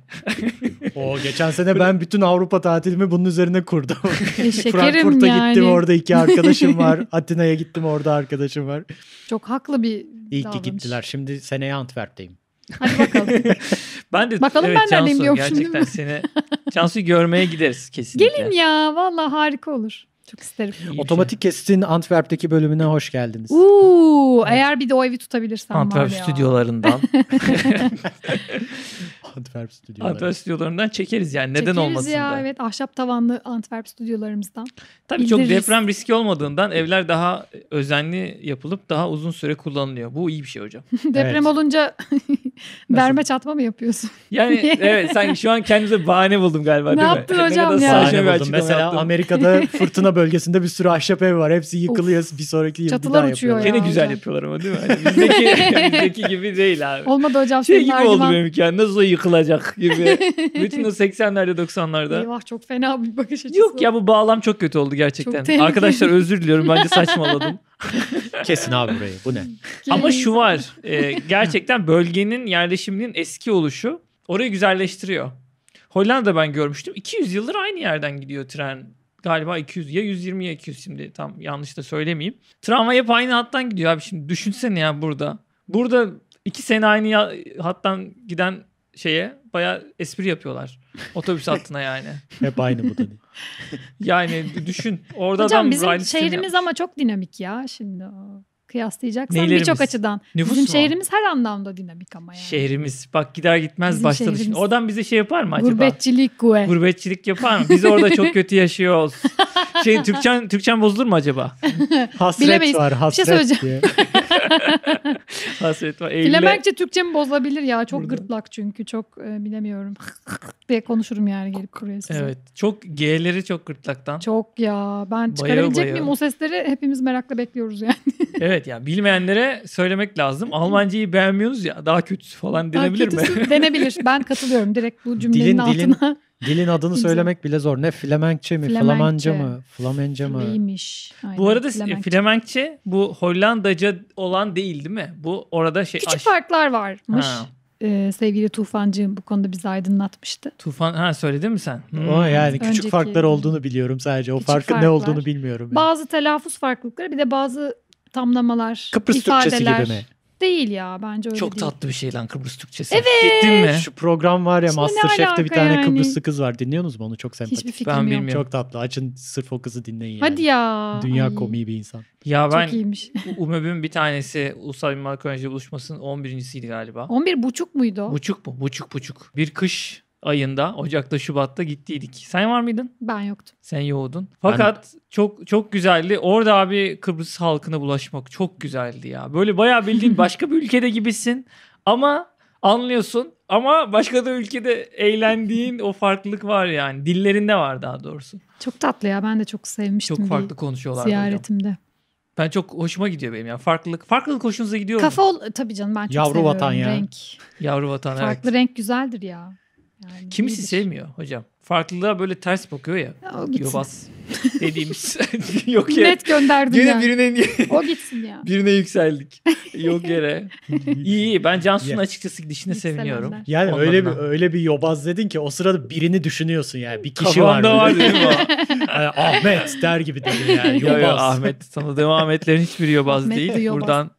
o geçen sene ben bütün Avrupa tatilimi bunun üzerine kurdum. Frankfurt'a yani. gittim orada iki arkadaşım var. Atina'ya gittim orada arkadaşım var. Çok haklı bir İyi ki gittiler. Şimdi seneye Antwerp'teyim. Hadi bakalım. ben de bakalım evet, ben Cansu, neredeyim diyorum gerçekten seni Cansu'yu görmeye gideriz kesinlikle. Gelin ya valla harika olur. Çok isterim. İyi Otomatik şey. Kesit'in Antwerp'teki bölümüne hoş geldiniz. Uuu, evet. eğer bir de o evi tutabilirsem Antwerp var ya. stüdyolarından. Antwerp stüdyoları. Antwerp stüdyolarından çekeriz yani neden çekeriz olmasın ya, da. evet ahşap tavanlı Antwerp stüdyolarımızdan. Tabii İndiririz. çok deprem riski olmadığından evler daha özenli yapılıp daha uzun süre kullanılıyor. Bu iyi bir şey hocam. deprem olunca derme çatma mı yapıyorsun? Yani evet sen şu an kendimize bahane buldum galiba ne değil mi? Ne yaptın hocam ya? Bahane buldum. Mesela yaptım. Amerika'da fırtına bölgesinde bir sürü ahşap ev var. Hepsi yıkılıyor. bir sonraki yıl Çatılar bir daha yapıyorlar. Gene güzel hocam. yapıyorlar ama değil mi? Hani bizdeki, bizdeki gibi değil abi. Olmadı hocam. Şey gibi argüman... oldu benimki yani nasıl yık yıkılacak gibi. Bütün o 80'lerde 90'larda. Eyvah çok fena bir bakış açısı. Yok ya bu bağlam çok kötü oldu gerçekten. Arkadaşlar özür diliyorum bence saçmaladım. Kesin abi burayı bu ne? Ama şu var e, gerçekten bölgenin yerleşiminin eski oluşu orayı güzelleştiriyor. Hollanda'da ben görmüştüm 200 yıldır aynı yerden gidiyor tren galiba 200 ya 120 ya 200 şimdi tam yanlış da söylemeyeyim. Tramvay hep aynı hattan gidiyor abi şimdi düşünsene ya burada. Burada iki sene aynı hattan giden şeye baya espri yapıyorlar. Otobüs altına yani. Hep aynı bu da. yani düşün. Orada Hocam bizim şehrimiz ama çok dinamik ya şimdi. O kıyaslayacaksan birçok açıdan. Nüfus bizim mu? şehrimiz her anlamda dinamik ama yani. Şehrimiz bak gider gitmez bizim başladı şehrimiz. şimdi. Oradan bize şey yapar mı acaba? Gurbetçilik gue. Gurbetçilik yapar mı? Biz orada çok kötü yaşıyoruz. Şey Türkçen Türkçen bozulur mu acaba? hasret Bilemeyiz. var hasret Bir şey söyleyeceğim. Hasret var. Flemenkçe Türkçemi bozabilir ya. Çok Burada. gırtlak çünkü. Çok e, bilemiyorum. diye konuşurum yani gelip buraya size. Evet. Çok G'leri çok gırtlaktan. Çok ya. Ben çıkarabilecek miyim o sesleri? Hepimiz merakla bekliyoruz yani. evet ya. bilmeyenlere söylemek lazım. Almancayı beğenmiyorsunuz ya. Daha kötüsü falan denebilir daha kötüsü mi? denebilir. Ben katılıyorum. Direkt bu cümlenin dilin, altına. Dilin Dilin adını söylemek bile zor. Ne Flemenkçe mi, Flamanca mı, Flamenca mı? Neymiş? Bu arada Flemenkçe. bu Hollandaca olan değil değil mi? Bu orada şey... Küçük aş... farklar varmış. Ha ee, sevgili Tufancığım bu konuda bizi aydınlatmıştı. Tufan ha söyledin mi sen? Hmm. O yani küçük Önceki, farklar olduğunu biliyorum sadece. O farkın ne olduğunu bilmiyorum. Yani. Bazı telaffuz farklılıkları bir de bazı tamlamalar, Kıbrıs ifadeler. Türkçesi gibi mi? değil ya bence öyle Çok değil. tatlı bir şey lan Kıbrıs Türkçesi. Evet. Gittin mi? Şu program var ya Şimdi Masterchef'te bir tane yani? Kıbrıslı kız var. Dinliyor musunuz onu? Çok sempatik. Hiçbir fikrim ben yok. Bilmiyorum. Çok tatlı. Açın sırf o kızı dinleyin yani. Hadi ya. Dünya Ay. komiği bir insan. Ya Çok ben iyiymiş. UMÖB'ün bir tanesi Ulusal Mimar Öğrenci Buluşması'nın 11.siydi galiba. 11 buçuk muydu? Buçuk mu? Buçuk buçuk. Bir kış ayında Ocak'ta Şubat'ta gittiydik. Sen var mıydın? Ben yoktum. Sen yoğdun. Fakat ben... çok çok güzeldi. Orada abi Kıbrıs halkına bulaşmak çok güzeldi ya. Böyle bayağı bildiğin başka bir ülkede gibisin ama anlıyorsun ama başka da ülkede eğlendiğin o farklılık var yani. Dillerinde var daha doğrusu. Çok tatlı ya. Ben de çok sevmiştim. Çok farklı konuşuyorlar ziyaretimde. Hocam. Ben çok hoşuma gidiyor benim ya. Farklılık farklılık hoşunuza gidiyor Kafa ol Kafa tabii canım ben çok Yavru seviyorum. vatan ya. Renk. Yavru vatan Farklı evet. renk güzeldir ya. Yani Kimisi iyidir. sevmiyor hocam. Farklılığa böyle ters bakıyor ya. ya o gitsin. Yobaz dediğimiz. Yok ya. Net gönderdim Yine yani. birine o gitsin ya. Birine yükseldik. Yok yere. İyi iyi. Ben Cansu'nun açıkçası gidişine Gitsen seviniyorum. Onlar. Yani Ondan öyle bir öyle bir yobaz dedin ki o sırada birini düşünüyorsun yani. Bir kişi Kafamda var. Kafamda var değil ee, Ahmet der gibi dedin yani. Yobaz. Yo, yo, Ahmet. Tanıdığım Ahmetlerin hiçbir yobaz değil. De yobaz. Buradan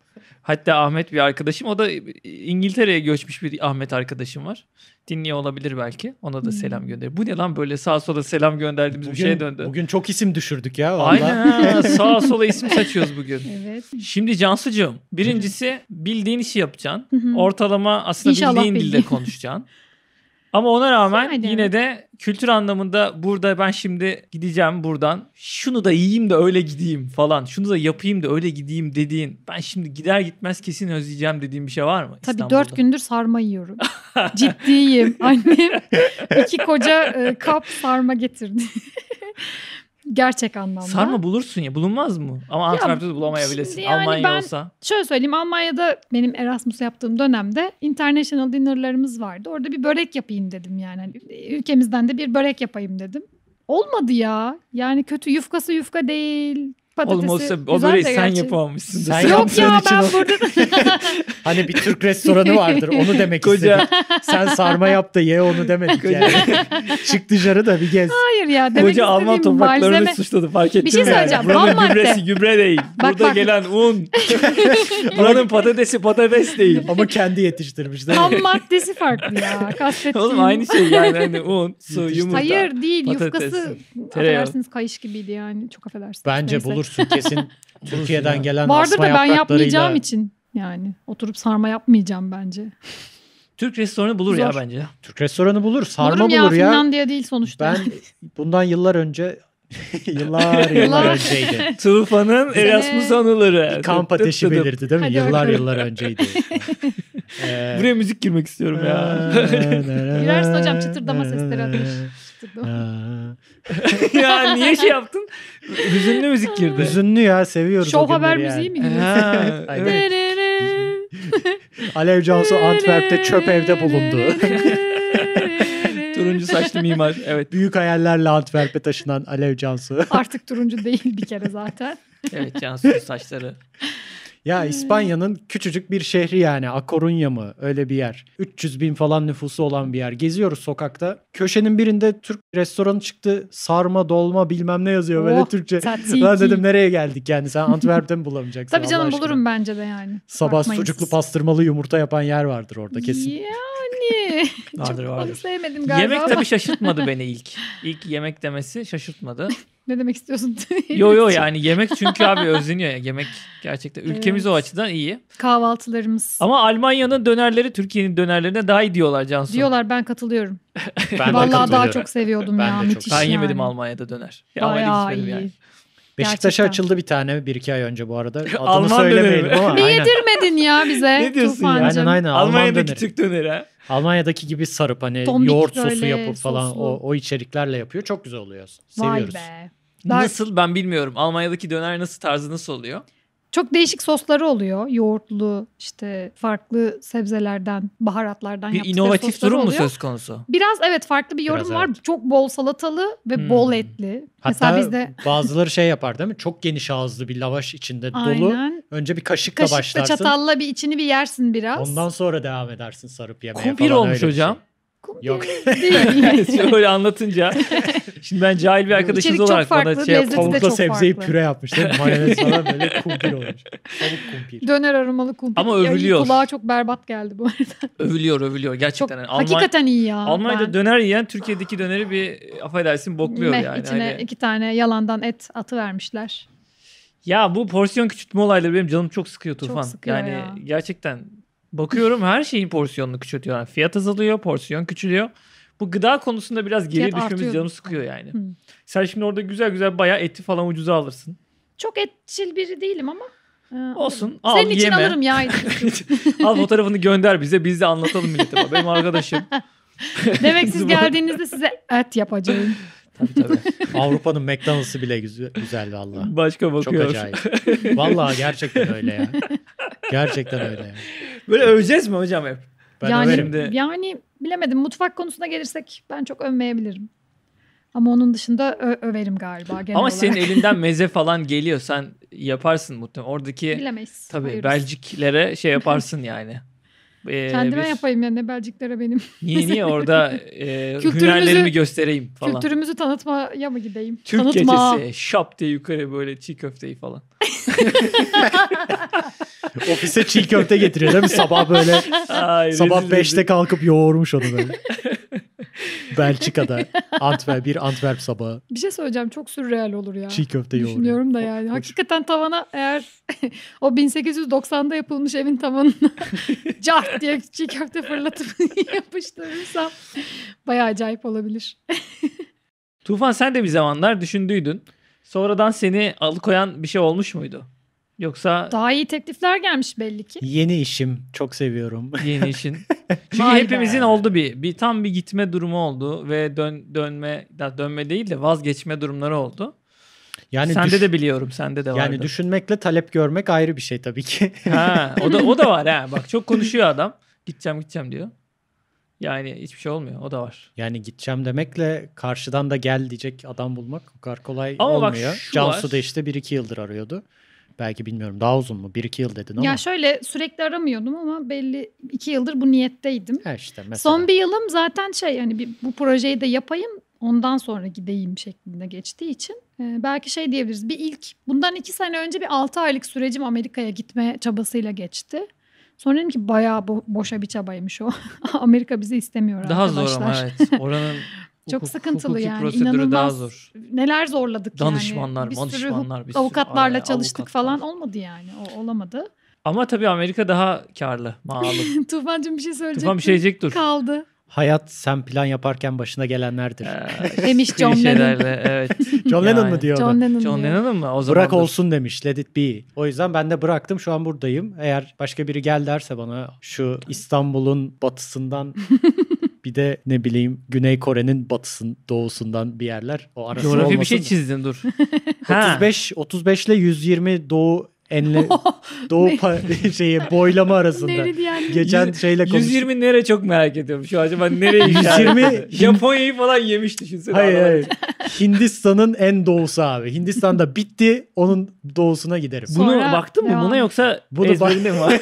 Hatta Ahmet bir arkadaşım. O da İngiltere'ye göçmüş bir Ahmet arkadaşım var. Dinliyor olabilir belki. Ona da hmm. selam gönder. Bu ne lan böyle sağa sola selam gönderdiğimiz bugün, bir şeye döndü. Bugün çok isim düşürdük ya. Vallahi. Aynen sağa sola isim saçıyoruz bugün. Evet. Şimdi Cansucuğum birincisi bildiğin işi yapacaksın. Ortalama aslında İnşallah bildiğin bildiğim. dilde konuşacaksın. Ama ona rağmen Sadece. yine de kültür anlamında burada ben şimdi gideceğim buradan. Şunu da yiyeyim de öyle gideyim falan. Şunu da yapayım da öyle gideyim dediğin. Ben şimdi gider gitmez kesin özleyeceğim dediğin bir şey var mı? Tabii dört gündür sarma yiyorum. Ciddiyim. Annem iki koca e, kap sarma getirdi. Gerçek anlamda. Sarma bulursun ya bulunmaz mı? Ama Antwerp'te bulamayabilirsin. Yani Almanya ben, olsa. Şöyle söyleyeyim Almanya'da benim Erasmus yaptığım dönemde international dinnerlarımız vardı. Orada bir börek yapayım dedim yani. Hani ülkemizden de bir börek yapayım dedim. Olmadı ya. Yani kötü yufkası yufka değil. Patatesi Oğlum olsa o sen gerçi. yapamamışsın. Sen Yok ya ben burada... hani bir Türk restoranı vardır onu demek Koca. istedim. Sen sarma yap da ye onu demedik yani. Çık dışarı da bir gez. Hayır ya demek Koca Alman topraklarını malzeme... suçladı fark ettim. Bir şey söyleyeceğim. Yani. Buranın gübresi gübre değil. Bak, burada bak. gelen un. Buranın patatesi patates değil. Ama kendi yetiştirmiş değil mi? Ham maddesi farklı ya. Kastettiğim. Oğlum aynı şey yani hani un, su, yumurta, Hayır değil patates, yufkası affedersiniz kayış gibiydi yani çok affedersiniz. Bence Neyse. bulur bulursun kesin Türkiye'den gelen Vardır asma da ben yapmayacağım için yani oturup sarma yapmayacağım bence. Türk restoranı bulur Zor. ya bence. Türk restoranı bulur. Sarma Bulurum bulur ya. ya. Finlandiya değil sonuçta. Ben bundan yıllar önce yıllar yıllar önceydi. Tufan'ın Erasmus anıları. kamp ateşi belirdi değil mi? Hadi yıllar bakalım. yıllar önceydi. ee, Buraya müzik girmek istiyorum ya. Girersin hocam çıtırdama sesleri atmış. Ee, ya niye şey yaptın? Hüzünlü müzik girdi. Hüzünlü ya seviyoruz Show haber yani. müziği mi? Ha, evet. Alev Cansu Antwerp'te çöp evde bulundu. turuncu saçlı mimar. Evet. Büyük hayallerle Antwerp'e taşınan Alev Cansu. Artık turuncu değil bir kere zaten. evet Cansu'nun saçları. Ya hmm. İspanya'nın küçücük bir şehri yani A Coruña mı öyle bir yer. 300 bin falan nüfusu olan bir yer. Geziyoruz sokakta. Köşenin birinde Türk restoranı çıktı. Sarma, dolma bilmem ne yazıyor böyle oh, Türkçe. Tatiki. Ben dedim nereye geldik yani sen Antwerp'te mi bulamayacaksın? Tabii canım bulurum bence de yani. Sabah Bakmayız. sucuklu pastırmalı yumurta yapan yer vardır orada kesin. Yani. vardır, Çok vardır. sevmedim galiba. Yemek ama. tabii şaşırtmadı beni ilk. İlk yemek demesi şaşırtmadı ne demek istiyorsun? yo yo yani yemek çünkü abi özleniyor ya yemek gerçekten. Ülkemiz evet. o açıdan iyi. Kahvaltılarımız. Ama Almanya'nın dönerleri Türkiye'nin dönerlerine daha iyi diyorlar Cansu. Diyorlar ben katılıyorum. ben Vallahi katılıyorum. daha çok seviyordum ben ya müthiş çok. Ben yani. yemedim Almanya'da döner. Ya iyi. Yani. Beşiktaş'a açıldı bir tane bir iki ay önce bu arada. Adını Alman söylemeyelim döneri. ama. Bir yedirmedin ya bize. ne diyorsun Tufancığım. ya? Aynen aynen. Almanya'daki Alman Türk döneri. ha. Almanya'daki gibi sarıp hani Tombik yoğurt sosu böyle, yapıp falan o, o içeriklerle yapıyor. Çok güzel oluyor. Vay Seviyoruz. be. Nasıl ben bilmiyorum. Almanya'daki döner nasıl tarzı nasıl oluyor? Çok değişik sosları oluyor. Yoğurtlu işte farklı sebzelerden, baharatlardan Bir inovatif durum mu söz konusu? Biraz evet farklı bir yorum Biraz, var. Evet. Çok bol salatalı ve hmm. bol etli. Hatta Mesela bizde bazıları şey yapar değil mi? Çok geniş ağızlı bir lavaş içinde Aynen. dolu. Önce bir kaşıkla, kaşıkla başlarsın. Kaşıkla çatalla bir içini bir yersin biraz. Ondan sonra devam edersin sarıp yemeye Kumpir falan. olmuş şey. hocam. Şey. Yok. Değil. Şöyle anlatınca Şimdi ben cahil bir arkadaşınız olarak farklı, bana şey pamukla sebzeyi farklı. püre yapmış değil mi? Mayonez falan böyle kumpir olmuş. kumpir. Döner aromalı kumpir. Ama övülüyor. Ya, kulağa çok berbat geldi bu arada. Övülüyor övülüyor gerçekten. Çok, yani Hakikaten iyi ya. Almanya'da ben... döner yiyen Türkiye'deki döneri bir affedersin bokluyor Meh, yani. İçine hani... iki tane yalandan et atı vermişler. Ya bu porsiyon küçültme olayları benim canım çok sıkıyor Tufan. Çok sıkıyor yani ya. gerçekten bakıyorum her şeyin porsiyonunu küçültüyor. Yani fiyat azalıyor, porsiyon küçülüyor. Bu gıda konusunda biraz geri Fiyat düşmemiz artıyor. canımı sıkıyor yani. Hı. Sen şimdi orada güzel güzel bayağı eti falan ucuza alırsın. Çok etçil biri değilim ama. Ee, Olsun. Al, Senin için alırım ya. Şey. al fotoğrafını gönder bize. Biz de anlatalım millete. Benim arkadaşım. Demek siz geldiğinizde size et yapacağım. tabii tabii. Avrupa'nın McDonald's'ı bile güzel, güzel valla. Başka bakıyor. Çok acayip. valla gerçekten öyle ya. Gerçekten öyle ya. Böyle öveceğiz mi hocam hep? Ben yani, överim Yani bilemedim. Mutfak konusuna gelirsek ben çok övmeyebilirim. Ama onun dışında ö- överim galiba genel Ama olarak. senin elinden meze falan geliyor. Sen yaparsın muhtemelen. Oradaki Bilemeyiz. Tabii Hayırlısı. Belciklere şey yaparsın yani. E, Kendime bir... yapayım yani ne Belciklere benim. Niye niye orada e, hünerlerimi göstereyim falan. Kültürümüzü tanıtmaya mı gideyim? Türk Tanıtma. gecesi şap diye yukarı böyle çiğ köfteyi falan. Ofise çiğ köfte getiriyor değil mi? Sabah böyle Ay, sabah 5'te kalkıp yoğurmuş onu böyle. Belçika'da Antwerp bir Antwerp sabahı. Bir şey söyleyeceğim çok sürreal olur ya. Çiğ köfte yoğuruyor. Düşünüyorum da yani. Hoş. Hakikaten tavana eğer o 1890'da yapılmış evin tavanına cah diye çiğ köfte fırlatıp yapıştırırsam bayağı acayip olabilir. Tufan sen de bir zamanlar düşündüydün. Sonradan seni alıkoyan bir şey olmuş muydu? Yoksa daha iyi teklifler gelmiş belli ki. Yeni işim çok seviyorum. Yeni işin. Çünkü Vay hepimizin be. oldu bir bir tam bir gitme durumu oldu ve dön dönme da dönme değil de vazgeçme durumları oldu. Yani sende düş- de biliyorum, sende de var. Yani düşünmekle talep görmek ayrı bir şey tabii ki. ha, o da o da var ha. Bak çok konuşuyor adam. Gideceğim, gideceğim diyor. Yani hiçbir şey olmuyor. O da var. Yani gideceğim demekle karşıdan da gel diyecek adam bulmak o kadar kolay Ama olmuyor. Bak Cansu var. da işte 1-2 yıldır arıyordu. Belki bilmiyorum daha uzun mu? 1-2 yıl dedin ama. Ya şöyle sürekli aramıyordum ama belli 2 yıldır bu niyetteydim. Ha işte mesela. Son bir yılım zaten şey hani bir, bu projeyi de yapayım ondan sonra gideyim şeklinde geçtiği için e, belki şey diyebiliriz. Bir ilk bundan 2 sene önce bir 6 aylık sürecim Amerika'ya gitme çabasıyla geçti. Sonra dedim ki bayağı bo- boşa bir çabaymış o. Amerika bizi istemiyor Daha arkadaşlar. Daha zor ama evet. Oranın Çok hukuk, sıkıntılı yani. prosedürü İnanılmaz. daha zor. Neler zorladık danışmanlar, yani. Bir danışmanlar, bir sürü avukatlarla ay, çalıştık avukatlar. falan olmadı yani. O olamadı. Ama tabii Amerika daha karlı malum. Tufancığım bir şey söyleyecek. Tufan bir şey diyecek dur. Kaldı. Hayat sen plan yaparken başına gelenlerdir. Ee, demiş John Lennon. evet. John Lennon mu diyor John Lennon, John Lennon mu? O zaman Bırak olsun demiş. Let it be. O yüzden ben de bıraktım. Şu an buradayım. Eğer başka biri gel derse bana şu İstanbul'un batısından bir de ne bileyim Güney Kore'nin batısın, doğusundan bir yerler. O arası Coğrafi bir şey çizdin dur. 35 35 ile 120 doğu enle oh, doğu pa- şeyi boylama arasında. Geçen Yüz, şeyle konuştum. 120 nere çok merak ediyorum şu acaba nereye 120 Japonya'yı falan yemiş düşünsene. Hayır hayır. Hindistan'ın en doğusu abi. Hindistan'da bitti onun doğusuna giderim. Bunu Sonra baktın mı buna yoksa bunu ezberinde mi var?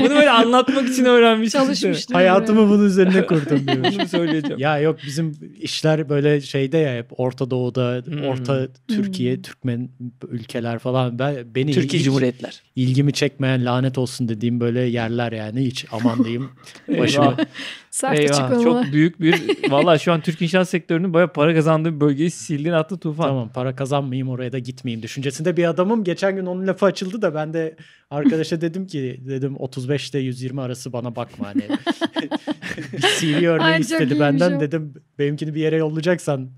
bunu böyle anlatmak için öğrenmiş. Çalışmıştım. Hayatımı bunun üzerine kurdum diyor. bunu söyleyeceğim. Ya yok bizim işler böyle şeyde ya hep Orta Doğu'da, hmm. Orta Türkiye, hmm. Türkmen ülkeler falan. Ben, beni Türk Eski ilgi, cumhuriyetler. İlgimi çekmeyen lanet olsun dediğim böyle yerler yani hiç aman diyeyim. Başıma Sert Eyvah, Çok büyük bir valla şu an Türk inşaat sektörünün baya para kazandığı bir bölgeyi sildin attı tufan. Tamam para kazanmayayım oraya da gitmeyeyim düşüncesinde bir adamım. Geçen gün onun lafı açıldı da ben de arkadaşa dedim ki dedim 35 ile 120 arası bana bakma hani. bir CV örneği Ay, istedi benden o. dedim benimkini bir yere yollayacaksan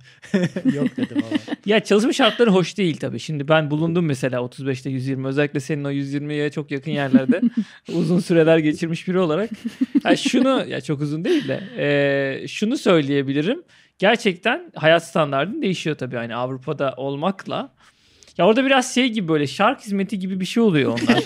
yok dedim ama. Ya çalışma şartları hoş değil tabii. Şimdi ben bulundum mesela 35'te 120 özellikle senin o 120'ye çok yakın yerlerde uzun süreler geçirmiş biri olarak. Yani şunu ya çok uzun değil değil de e, ee, şunu söyleyebilirim. Gerçekten hayat standartın değişiyor tabii. Hani Avrupa'da olmakla ya orada biraz şey gibi böyle şark hizmeti gibi bir şey oluyor onlar.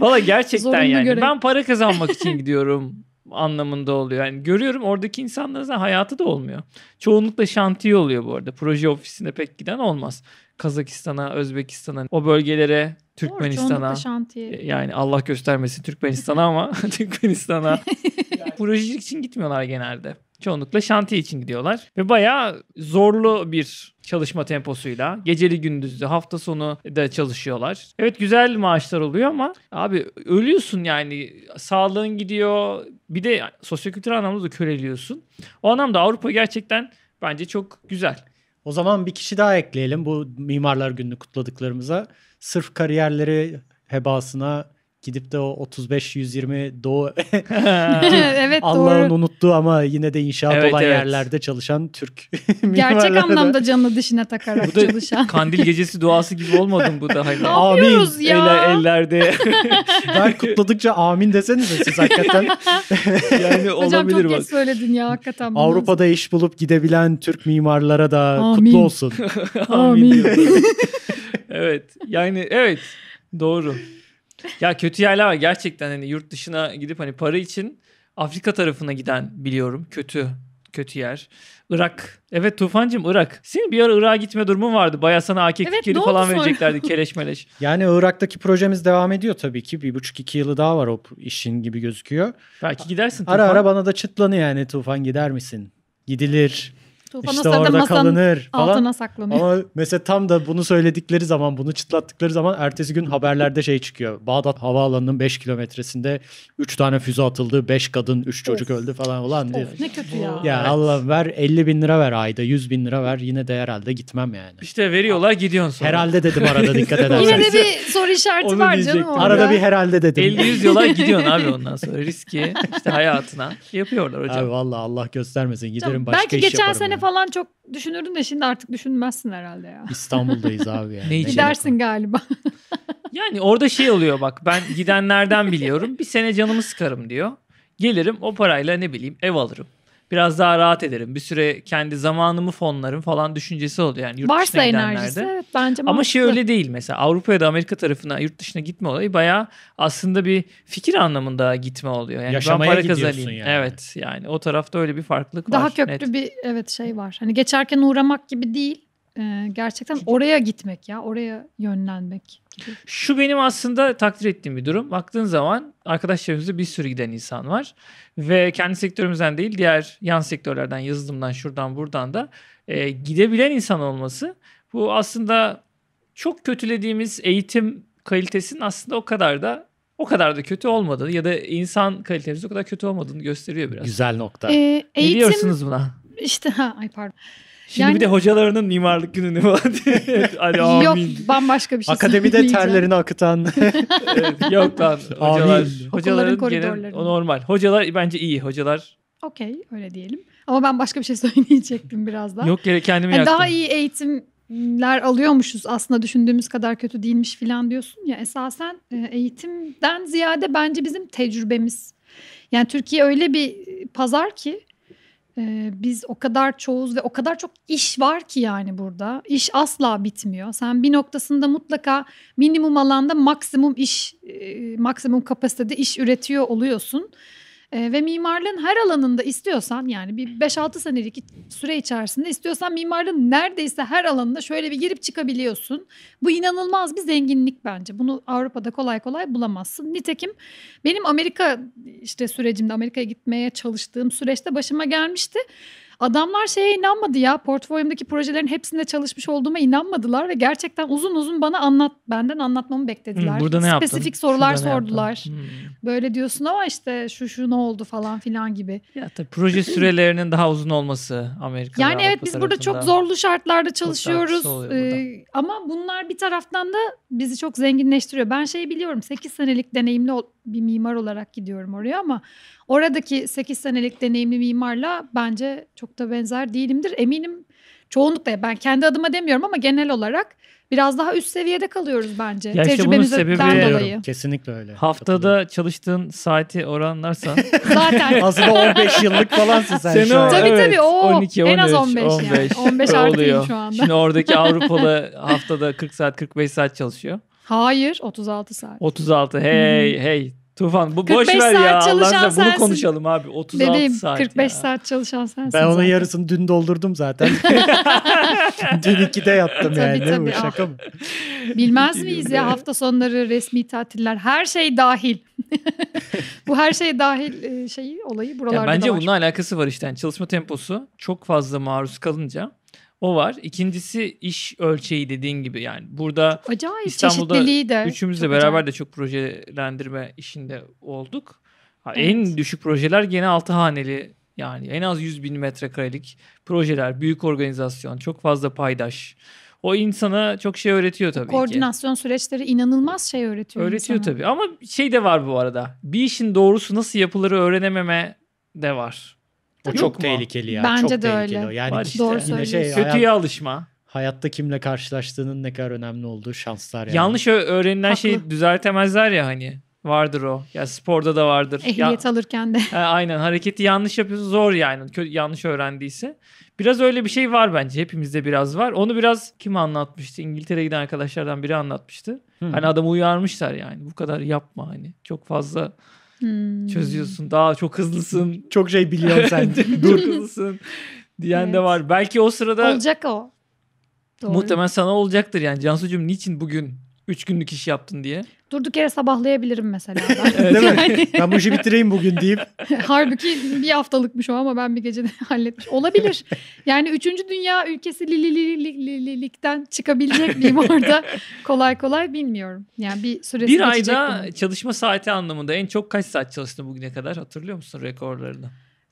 Valla gerçekten Zorunlu yani. Görev. Ben para kazanmak için gidiyorum anlamında oluyor. Yani görüyorum oradaki insanların hayatı da olmuyor. Çoğunlukla şantiye oluyor bu arada. Proje ofisine pek giden olmaz. Kazakistan'a, Özbekistan'a, o bölgelere, Türkmenistan'a. Doğru, e, yani Allah göstermesin Türkmenistan'a ama Türkmenistan'a proje için gitmiyorlar genelde. Çoğunlukla şantiye için gidiyorlar. Ve bayağı zorlu bir çalışma temposuyla. Geceli gündüzlü hafta sonu da çalışıyorlar. Evet güzel maaşlar oluyor ama abi ölüyorsun yani. Sağlığın gidiyor. Bir de sosyokültürel anlamda da köreliyorsun. O anlamda Avrupa gerçekten bence çok güzel. O zaman bir kişi daha ekleyelim bu Mimarlar Günü'nü kutladıklarımıza. Sırf kariyerleri hebasına gidip de o 35-120 Doğu evet, Allah'ın unuttuğu ama yine de inşaat evet, olan evet. yerlerde çalışan Türk. Gerçek anlamda canını dişine takarak bu da çalışan. Kandil gecesi duası gibi olmadın bu da. Hani. Ne amin. ya? Eller, ellerde. ben kutladıkça amin desenize siz hakikaten. yani Hocam olabilir çok geç söyledin ya hakikaten. Avrupa'da iş bulup gidebilen Türk mimarlara da amin. kutlu olsun. amin. evet yani evet doğru ya kötü yerler var gerçekten hani yurt dışına gidip hani para için Afrika tarafına giden biliyorum. Kötü kötü yer. Irak. Evet Tufancım Irak. Senin bir ara Irak'a gitme durumun vardı. Baya sana AK evet, falan sonra? vereceklerdi keleş meleş. Yani Irak'taki projemiz devam ediyor tabii ki. Bir buçuk iki yılı daha var o işin gibi gözüküyor. Belki gidersin Tufan. Ara ara bana da çıtlanıyor yani Tufan gider misin? Gidilir. Tufan işte orada kalınır falan. altına saklanıyor. Ama mesela tam da bunu söyledikleri zaman, bunu çıtlattıkları zaman ertesi gün haberlerde şey çıkıyor. Bağdat havaalanının 5 kilometresinde 3 tane füze atıldı, 5 kadın, 3 çocuk of. öldü falan. olan diyor. ne kötü ya. Ya Allah ver 50 bin lira ver ayda, 100 bin lira ver yine de herhalde gitmem yani. İşte veriyorlar gidiyorsun sonra. Herhalde dedim arada dikkat edersen. yine de bir soru işareti Onu var diyecektim. canım orada. Arada bir herhalde dedim. 50-100 diyorlar gidiyorsun abi ondan sonra riski işte hayatına yapıyorlar hocam. Abi valla Allah göstermesin giderim başka iş yaparım. Belki geçen sene falan çok düşünürdün de şimdi artık düşünmezsin herhalde ya. İstanbul'dayız abi yani. ne için? Gidersin galiba. yani orada şey oluyor bak ben gidenlerden biliyorum. Bir sene canımı sıkarım diyor. Gelirim o parayla ne bileyim ev alırım biraz daha rahat ederim. Bir süre kendi zamanımı fonlarım falan düşüncesi oluyor. Yani yurt Varsa dışına enerjisi evet, bence mantıklı. Ama şey öyle değil mesela Avrupa ya da Amerika tarafına yurt dışına gitme olayı bayağı aslında bir fikir anlamında gitme oluyor. Yani Yaşamaya ben para kazanayım. Yani. Evet yani o tarafta öyle bir farklılık daha var. Daha köklü net. bir evet şey var. Hani geçerken uğramak gibi değil. Ee, gerçekten oraya gitmek ya oraya yönlenmek. Şu benim aslında takdir ettiğim bir durum. Baktığın zaman arkadaş çevremizde bir sürü giden insan var. Ve kendi sektörümüzden değil diğer yan sektörlerden, yazılımdan, şuradan buradan da e, gidebilen insan olması. Bu aslında çok kötülediğimiz eğitim kalitesinin aslında o kadar da o kadar da kötü olmadığını ya da insan kalitemiz o kadar kötü olmadığını gösteriyor biraz. Güzel nokta. Ee, eğitim, ne diyorsunuz buna? İşte ha, ay pardon. Şimdi yani... bir de hocalarının mimarlık gününü falan diye. Hadi Yok bambaşka bir şey Akademide terlerini akıtan. yok lan hocalar. Hocaların gene o normal. Hocalar bence iyi. Hocalar Okey öyle diyelim. Ama ben başka bir şey söyleyecektim biraz daha. Yok gerek kendimi yani yaktım. Daha iyi eğitimler alıyormuşuz aslında düşündüğümüz kadar kötü değilmiş falan diyorsun ya. Esasen e, eğitimden ziyade bence bizim tecrübemiz. Yani Türkiye öyle bir pazar ki ee, biz o kadar çoğuz ve o kadar çok iş var ki yani burada. İş asla bitmiyor. Sen bir noktasında mutlaka minimum alanda maksimum iş, e, maksimum kapasitede iş üretiyor oluyorsun. Ee, ve mimarlığın her alanında istiyorsan yani bir 5-6 senelik süre içerisinde istiyorsan mimarlığın neredeyse her alanında şöyle bir girip çıkabiliyorsun. Bu inanılmaz bir zenginlik bence. Bunu Avrupa'da kolay kolay bulamazsın. Nitekim benim Amerika işte sürecimde Amerika'ya gitmeye çalıştığım süreçte başıma gelmişti. Adamlar şeye inanmadı ya. Portföyümdeki projelerin hepsinde çalışmış olduğuma inanmadılar ve gerçekten uzun uzun bana anlat benden anlatmamı beklediler. Hmm, burada ne yaptın? Spesifik sorular Şurada sordular. Hmm. Böyle diyorsun ama işte şu şu ne oldu falan filan gibi. Ya tabii proje sürelerinin daha uzun olması Amerika'da. Yani evet biz burada çok zorlu şartlarda çalışıyoruz. Ee, ama bunlar bir taraftan da bizi çok zenginleştiriyor. Ben şeyi biliyorum 8 senelik deneyimli bir mimar olarak gidiyorum oraya ama oradaki 8 senelik deneyimli mimarla bence çok da benzer değilimdir. Eminim çoğunlukla ben kendi adıma demiyorum ama genel olarak biraz daha üst seviyede kalıyoruz bence. Ya işte Tecrübemizden dolayı. Kesinlikle öyle. Haftada çalıştığın saati oranlarsan. Zaten. Aslında 15 yıllık falansın sen, sen şu an. Tabii evet, tabii o 12, 13, en az 15, 15 yani. 15 artıyor şu anda. Şimdi oradaki Avrupalı haftada 40 saat 45 saat çalışıyor. Hayır 36 saat. 36 hey hmm. hey. Tufan bu boş ver ya. Allah'ım bunu sensin. konuşalım abi. 36 Bebeğim, saat 45 ya. saat çalışan sensin. Ben onun zaten. yarısını dün doldurdum zaten. dün ikide yattım tabii, yani. Tabii, bu şaka mı? Bilmez miyiz ya hafta sonları resmi tatiller her şey dahil. bu her şey dahil e, şeyi olayı buralarda ya Bence var. bununla alakası var işte. Yani çalışma temposu çok fazla maruz kalınca o var. İkincisi iş ölçeği dediğin gibi yani. Burada acayip İstanbul'da de, üçümüzle beraber acayip. de çok projelendirme işinde olduk. evet. En düşük projeler gene altı haneli yani en az 100 bin metrekarelik projeler, büyük organizasyon, çok fazla paydaş. O insana çok şey öğretiyor tabii o koordinasyon ki. süreçleri inanılmaz şey öğretiyor Öğretiyor insana. tabii ama şey de var bu arada. Bir işin doğrusu nasıl yapılır öğrenememe de var. O Yok çok mu? tehlikeli ya. Bence çok de tehlikeli. öyle. Yani işte. Doğru yine şey, hayat, alışma. Hayatta kimle karşılaştığının ne kadar önemli olduğu şanslar yani. Yanlış öğrenilen Haklı. şeyi düzeltemezler ya hani. Vardır o. Ya sporda da vardır. Ehliyet ya, alırken de. He, aynen hareketi yanlış yapıyorsa zor yani. Kö- yanlış öğrendiyse. Biraz öyle bir şey var bence. Hepimizde biraz var. Onu biraz kim anlatmıştı? İngiltere'ye giden arkadaşlardan biri anlatmıştı. Hı. Hani adamı uyarmışlar yani. Bu kadar yapma hani. Çok fazla Hmm. Çözüyorsun. Daha çok hızlısın. Çok şey biliyorsun sen. Dur hızlısın diyen evet. de var. Belki o sırada olacak o. Doğru. Muhtemelen sana olacaktır yani. Cansucuğum niçin bugün 3 günlük iş yaptın diye. Durduk yere sabahlayabilirim mesela. evet, Değil yani... mi? Ben bu işi bitireyim bugün deyip. Halbuki bir haftalıkmış o ama ben bir gecede halletmiş. Olabilir. Yani üçüncü dünya ülkesi lilililikten çıkabilecek miyim orada? kolay kolay bilmiyorum. Yani bir süresi Bir ayda bunun. çalışma saati anlamında en çok kaç saat çalıştın bugüne kadar hatırlıyor musun rekorlarını?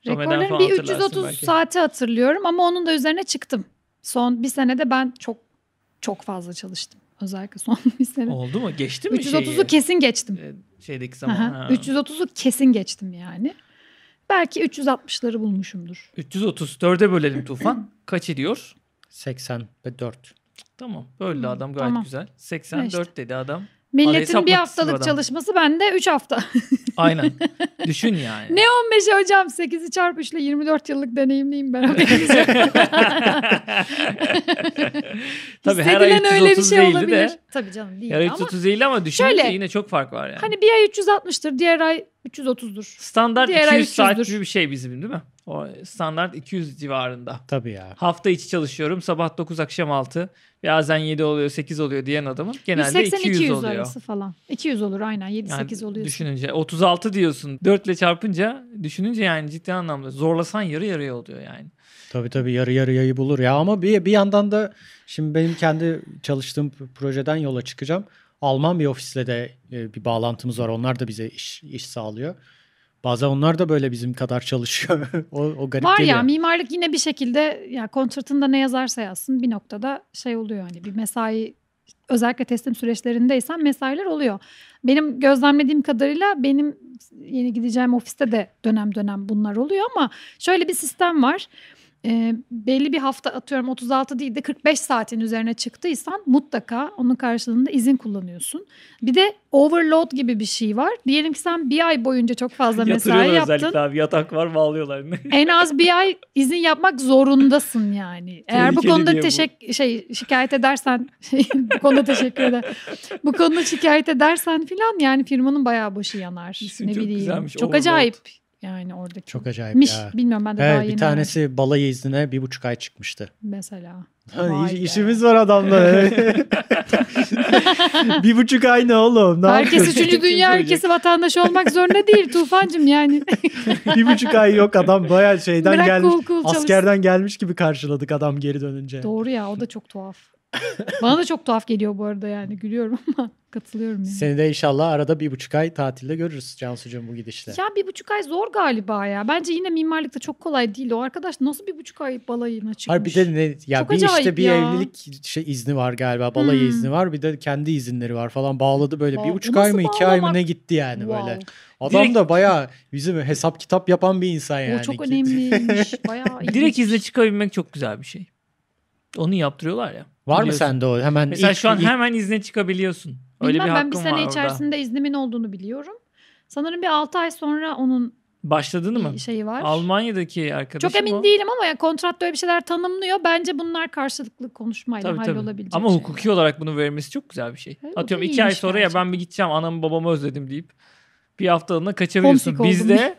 Rekorlarım bir 330 belki. saati hatırlıyorum ama onun da üzerine çıktım. Son bir senede ben çok çok fazla çalıştım. Özellikle son bir sene. Oldu mu? Geçti mi 330'u şeyi? kesin geçtim. Ee, şeydeki zaman. Aha. 330'u kesin geçtim yani. Belki 360'ları bulmuşumdur. 330. Dörde bölelim Tufan. Kaç ediyor? 84. Tamam. Böyle hmm, adam gayet tamam. güzel. 84 işte. dedi adam. Milletin bir haftalık çalışması bende 3 hafta. Aynen. Düşün yani. Ne 15'i hocam 8'i çarp 3 ile 24 yıllık deneyimliyim ben. Tabii her ay 330 öyle bir şey değildi olabilir. de. Tabii canım değil ama. her ay 330 ama. değil ama düşününce şöyle, yine çok fark var yani. Hani bir ay 360'tır diğer ay 330'dur. Standart Diğer 200 saat gibi bir şey bizim değil mi? O standart 200 civarında. Tabii ya. Hafta içi çalışıyorum. Sabah 9 akşam 6. Bazen 7 oluyor 8 oluyor diyen adamın genelde 200, 200 oluyor. arası falan. 200 olur aynen 7-8 yani oluyor. Düşününce 36 diyorsun 4 ile çarpınca düşününce yani ciddi anlamda zorlasan yarı yarıya oluyor yani. Tabii tabii yarı yarıyayı bulur ya ama bir, bir yandan da şimdi benim kendi çalıştığım projeden yola çıkacağım. Alman bir ofisle de e, bir bağlantımız var. Onlar da bize iş, iş sağlıyor. Bazen onlar da böyle bizim kadar çalışıyor. o, o garip Var geliyor. ya mimarlık yine bir şekilde ya kontratında ne yazarsa yazsın bir noktada şey oluyor hani bir mesai özellikle teslim süreçlerindeysen mesailer oluyor. Benim gözlemlediğim kadarıyla benim yeni gideceğim ofiste de dönem dönem bunlar oluyor ama şöyle bir sistem var e, belli bir hafta atıyorum 36 değil de 45 saatin üzerine çıktıysan mutlaka onun karşılığında izin kullanıyorsun. Bir de overload gibi bir şey var. Diyelim ki sen bir ay boyunca çok fazla mesai yaptın. özellikle abi yatak var bağlıyorlar. en az bir ay izin yapmak zorundasın yani. Eğer bu konuda teşek şey şikayet edersen şey, bu konuda teşekkür eder. Bu konuda şikayet edersen filan yani firmanın bayağı başı yanar. İsim ne çok bileyim. Güzelmiş. Çok overload. acayip. Yani oradaki. Çok acayip Miş, ya. Bilmiyorum ben de evet, daha yeni. Bir tanesi yani. balayı iznine bir buçuk ay çıkmıştı. Mesela. Ha, hani iş, var adamda. bir buçuk ay ne oğlum? Ne Herkes üçüncü dünya herkesi vatandaş olmak zorunda değil Tufancım yani. bir buçuk ay yok adam baya şeyden Bırak gelmiş. Cool cool askerden çalışsın. gelmiş gibi karşıladık adam geri dönünce. Doğru ya o da çok tuhaf. Bana da çok tuhaf geliyor bu arada yani gülüyorum ama katılıyorum yani. Seni de inşallah arada bir buçuk ay tatilde görürüz Cansu'cum bu gidişle. Ya bir buçuk ay zor galiba ya. Bence yine mimarlıkta çok kolay değil. O arkadaş nasıl bir buçuk ay balayına çıkmış? Hayır bir de ne, ya çok bir işte bir ya. evlilik şey izni var galiba. Balayı hmm. izni var bir de kendi izinleri var falan. Bağladı böyle Aa, bir buçuk ay mı bağlamak? iki ay mı ne gitti yani wow. böyle. Adam Direkt... da bayağı bizim hesap kitap yapan bir insan yani. O çok önemliymiş. bayağı iyiymiş. Direkt izne çıkabilmek çok güzel bir şey. Onu yaptırıyorlar ya. Var biliyorsun. mı sende o? Hemen Mesela ilk, şu an ilk... hemen izne çıkabiliyorsun. Öyle bir ben bir sene içerisinde orada. iznimin olduğunu biliyorum. Sanırım bir 6 ay sonra onun Başladın mı? Şeyi var. Almanya'daki arkadaşım Çok emin o. değilim ama ya kontratta öyle bir şeyler tanımlıyor. Bence bunlar karşılıklı konuşmayla tabii, hallolabilecek tabii. Ama şey. hukuki olarak bunu vermesi çok güzel bir şey. Evet, Atıyorum iki ay sonra gerçekten. ya ben bir gideceğim anamı babamı özledim deyip bir haftalığına kaçabiliyorsun. Bizde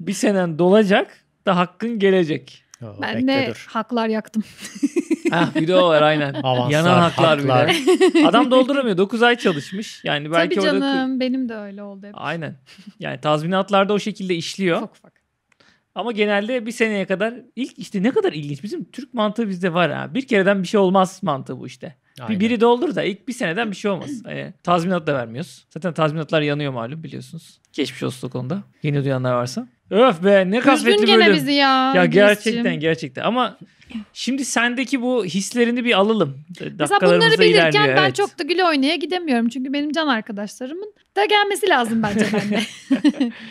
bir senen dolacak da hakkın gelecek. Oh, ben bekledir. de haklar yaktım. ah, bir de o var aynen. Avanslar, Yanan haklar, haklar. bile. Adam dolduramıyor. 9 ay çalışmış. Yani belki Tabii canım orada... benim de öyle oldu hep. Aynen. Yani tazminatlarda o şekilde işliyor. Çok ufak. Ama genelde bir seneye kadar ilk işte ne kadar ilginç bizim Türk mantığı bizde var ha. Bir kereden bir şey olmaz mantığı bu işte. Bir biri doldur da ilk bir seneden bir şey olmaz. Hani tazminat da vermiyoruz. Zaten tazminatlar yanıyor malum biliyorsunuz. Geçmiş olsun o konuda. Yeni duyanlar varsa. Öf be ne kasvetli bölüm. Üzgün gene bizi ya. Ya gerçekten gerçekten ama Şimdi sendeki bu hislerini bir alalım. Mesela bunları bilirken ben evet. çok da gül oynaya gidemiyorum. Çünkü benim can arkadaşlarımın da gelmesi lazım bence bende.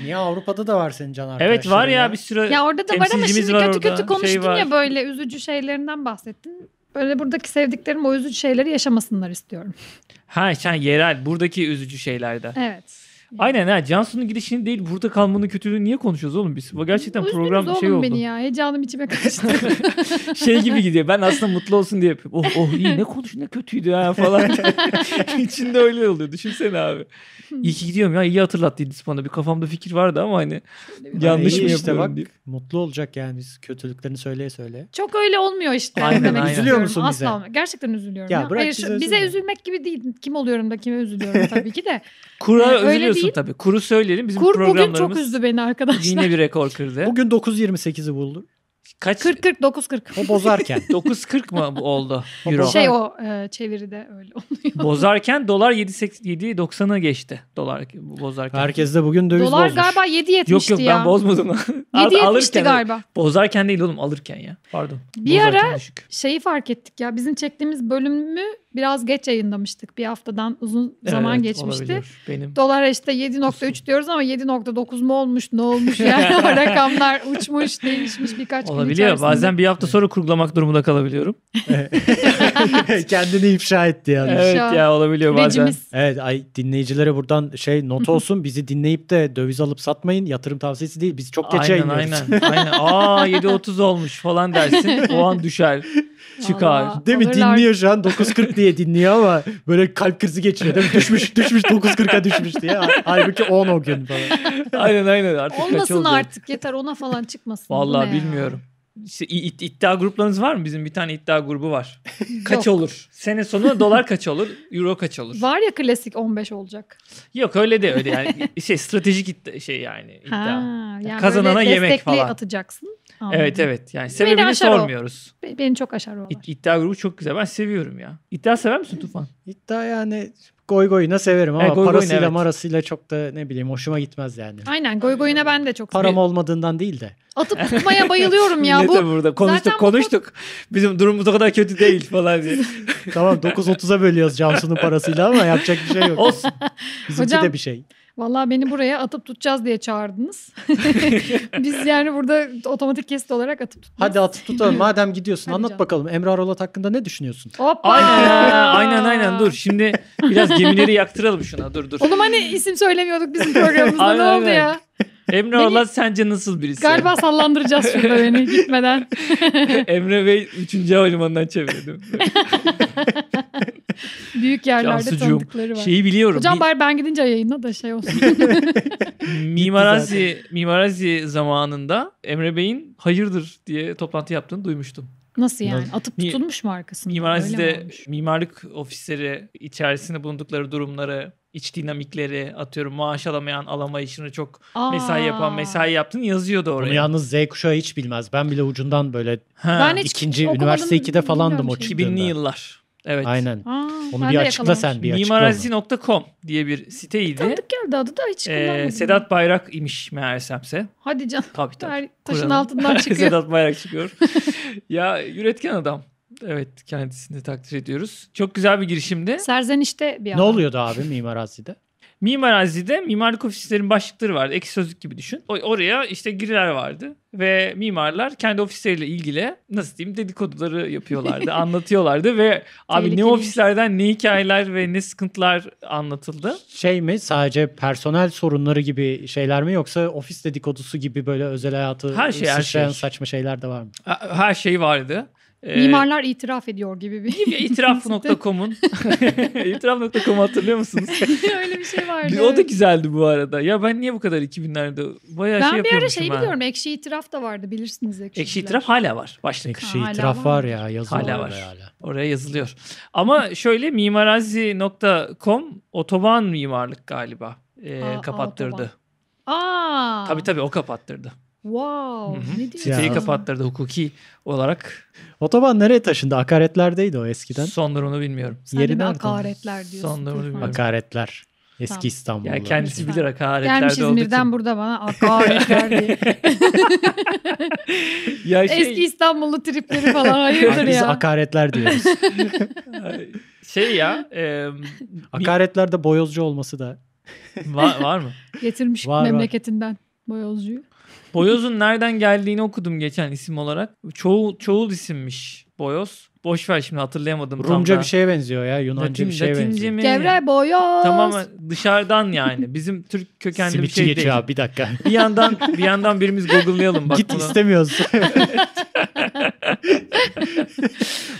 Niye Avrupa'da da var senin can arkadaşların? Evet var ya, ya bir sürü Ya orada da var ama şimdi var kötü orada. kötü şey konuştun şey ya böyle üzücü şeylerinden bahsettin. Böyle buradaki sevdiklerim o üzücü şeyleri yaşamasınlar istiyorum. Ha yani yerel buradaki üzücü şeylerde. Evet. Aynen ha Cansu'nun gidişini değil burada kalmanın kötülüğünü niye konuşuyoruz oğlum biz? Gerçekten Üzdünüz program şey oldu. beni ya heyecanım içime kaçtı. şey gibi gidiyor ben aslında mutlu olsun diye yapıyorum. Oh oh iyi ne konuş ne kötüydü ha falan. İçinde öyle oluyor düşünsene abi. İyi ki gidiyorum ya iyi hatırlattıydınız bana bir kafamda fikir vardı ama hani yanlış mı işte bak diye. mutlu olacak yani biz kötülüklerini söyleye söyle. Çok öyle olmuyor işte. Aynen, demek aynen. Üzülüyor musun Asla. bize? Asla gerçekten üzülüyorum. Ya, ya. Bırak Hayır, bize üzülmek gibi değil. Kim oluyorum da kime üzülüyorum tabii ki de. Kura yani, üzülüyorsun Haklısın tabii. Kuru söyleyelim. Bizim Kur bugün çok programlarımız üzdü beni arkadaşlar. yine bir rekor kırdı. Bugün 9.28'i buldu. Kaç? 40 40 9 40. O bozarken. 9.40 mı oldu euro? Şey o e, çeviride öyle oluyor. Bozarken dolar 7.90'a geçti. Dolar bozarken. Herkes de bugün döviz Dolar bozmuş. galiba 7.70'ti Yok yok ya. ben bozmadım. Al- 7.70'ti galiba. Bozarken değil oğlum alırken ya. Pardon. Bir ara düşük. şeyi fark ettik ya bizim çektiğimiz bölümü biraz geç yayınlamıştık. Bir haftadan uzun zaman evet, geçmişti. Olabilir, benim. Dolara işte 7.3 diyoruz ama 7.9 mu olmuş ne olmuş yani o rakamlar uçmuş değişmiş birkaç olabiliyor. gün olabiliyor Bazen bir hafta sonra kurgulamak durumunda kalabiliyorum. Kendini ifşa etti yani. Evet ya olabiliyor bazen. Evet ay dinleyicilere buradan şey not olsun bizi dinleyip de döviz alıp satmayın yatırım tavsiyesi değil. Biz çok geç aynen, Aynen aynen. Aa 7.30 olmuş falan dersin o an düşer çıkar. Vallahi, Değil mi? Olurlar. Dinliyor şu an 9.40 diye dinliyor ama böyle kalp krizi geçiriyor değil mi? Düşmüş düşmüş 9.40'a düşmüş diye. Halbuki 10 o gün falan. aynen aynen artık Olmasın artık yeter ona falan çıkmasın. Vallahi bilmiyorum. İşte it, iddia gruplarınız var mı? Bizim bir tane iddia grubu var. kaç Yok. olur? Sene sonu dolar kaç olur? Euro kaç olur? Var ya klasik 15 olacak. Yok öyle de öyle yani şey stratejik iddia, şey yani iddia. Ha, yani Kazanana yemek falan. Destekli atacaksın. Anladım. Evet evet. Yani sebebini Beni sormuyoruz. O. Beni çok aşar o. İd- iddia grubu çok güzel. Ben seviyorum ya. İddia sever misin Tufan? İddia yani goy goyuna severim ama evet, goy parasıyla goyuna, evet. marasıyla çok da ne bileyim hoşuma gitmez yani. Aynen goy goyuna ben de çok Param olmadığından değil de. Atıp tutmaya bayılıyorum ya. bu burada konuştuk Zaten konuştuk. Bu... Bizim durumumuz o kadar kötü değil falan diye. tamam 9.30'a bölüyoruz Cansu'nun parasıyla ama yapacak bir şey yok. Olsun. Bizimki Hocam, de bir şey. Valla beni buraya atıp tutacağız diye çağırdınız. Biz yani burada otomatik kesit olarak atıp tutacağız. Hadi atıp tutalım. Madem gidiyorsun Hadi anlat canım. bakalım Emre Arolat hakkında ne düşünüyorsun? Hoppa! Aynen aynen aynen dur. Şimdi biraz gemileri yaktıralım şuna dur dur. Oğlum hani isim söylemiyorduk bizim programımızda aynen, ne oldu aynen. ya? Emre beni... Arolat sence nasıl birisi? Galiba sallandıracağız şurada beni gitmeden. Emre Bey 3. havalimanından çevirdim. Büyük yerlerde Cansucuğum, tanıdıkları var. Şeyi biliyorum. Hocam bari ben gidince yayınla da şey olsun. Mimarazi, Mimarazi zamanında Emre Bey'in hayırdır diye toplantı yaptığını duymuştum. Nasıl yani? Atıp tutulmuş mu arkasında? Mimarazi'de mimarlık ofisleri içerisinde bulundukları durumları iç dinamikleri atıyorum maaş alamayan alamayışını çok Aa. mesai yapan mesai yaptın yazıyordu oraya. Bunu yalnız Z kuşağı hiç bilmez. Ben bile ucundan böyle ben ikinci üniversite 2'de falandım o şey. çıktığında. 2000'li yıllar. Evet. Aynen. Aa, Onu bir de açıkla sen bir açıkla. Mimarazi.com diye bir siteydi. Tanıdık geldi adı da hiç Ee, Sedat Bayrak imiş meğersemse. Hadi can. Tabii tabii. Her taşın Kur'an'ın. altından çıkıyor. Sedat Bayrak çıkıyor. ya üretken adam. Evet kendisini takdir ediyoruz. Çok güzel bir girişimdi. Serzenişte bir Ne adam. oluyordu abi Mimarazi'de? Mimar Aziz'de mimarlık ofislerin başlıkları vardı. Ek sözlük gibi düşün. Oraya işte giriler vardı ve mimarlar kendi ofisleriyle ilgili nasıl diyeyim dedikoduları yapıyorlardı, anlatıyorlardı ve abi ne ofislerden ne hikayeler ve ne sıkıntılar anlatıldı. Şey mi sadece personel sorunları gibi şeyler mi yoksa ofis dedikodusu gibi böyle özel hayatı her şey, her şey. saçma şeyler de var mı? Her şey vardı. Ee, Mimarlar itiraf ediyor gibi bir. Gibi itiraf.com'un. itiraf.com'u hatırlıyor musunuz? Öyle bir şey vardı. O da güzeldi bu arada. Ya ben niye bu kadar 2000'lerde bayağı ben şey yapıyormuşum. Ben bir ara şey biliyorum. Ekşi itiraf da vardı bilirsiniz. Ekşi, ekşi itiraf hala var. Başlık. Ekşi ha, itiraf var ya yazılıyor. Hala var. Hala. Oraya yazılıyor. Ama şöyle mimarazi.com otoban mimarlık galiba e, aa, kapattırdı. Aa, otoban. Aa. Tabii tabii o kapattırdı. Wow. hı Siteyi kapattırdı hukuki olarak. Otoban nereye taşındı? Akaretlerdeydi o eskiden. Son durumunu bilmiyorum. Sen Yerinden de akaretler diyorsun. Son durumunu bilmiyorum. Akaretler. Eski tamam. İstanbul'da. Yani kendisi bilir akaretlerde Gelmiş İzmir'den burada bana akaretler diye. ya şey... Eski İstanbullu tripleri falan hayırdır ya. Biz akaretler diyoruz. şey ya. E, Akaretlerde boyozcu olması da. var, var mı? Getirmiş var, memleketinden var. boyozcuyu. Boyoz'un nereden geldiğini okudum geçen isim olarak. çoğu çoğul isimmiş Boyoz. Boş ver şimdi hatırlayamadım. Rumca tam bir şeye benziyor ya. Yunanca Latin, bir şeye Latince benziyor. Gevre boyoz. Tamam dışarıdan yani. Bizim Türk kökenli Simitçi bir şey değil. geçiyor abi bir dakika. Bir yandan bir yandan birimiz google'layalım. Bak Git bunu. istemiyoruz.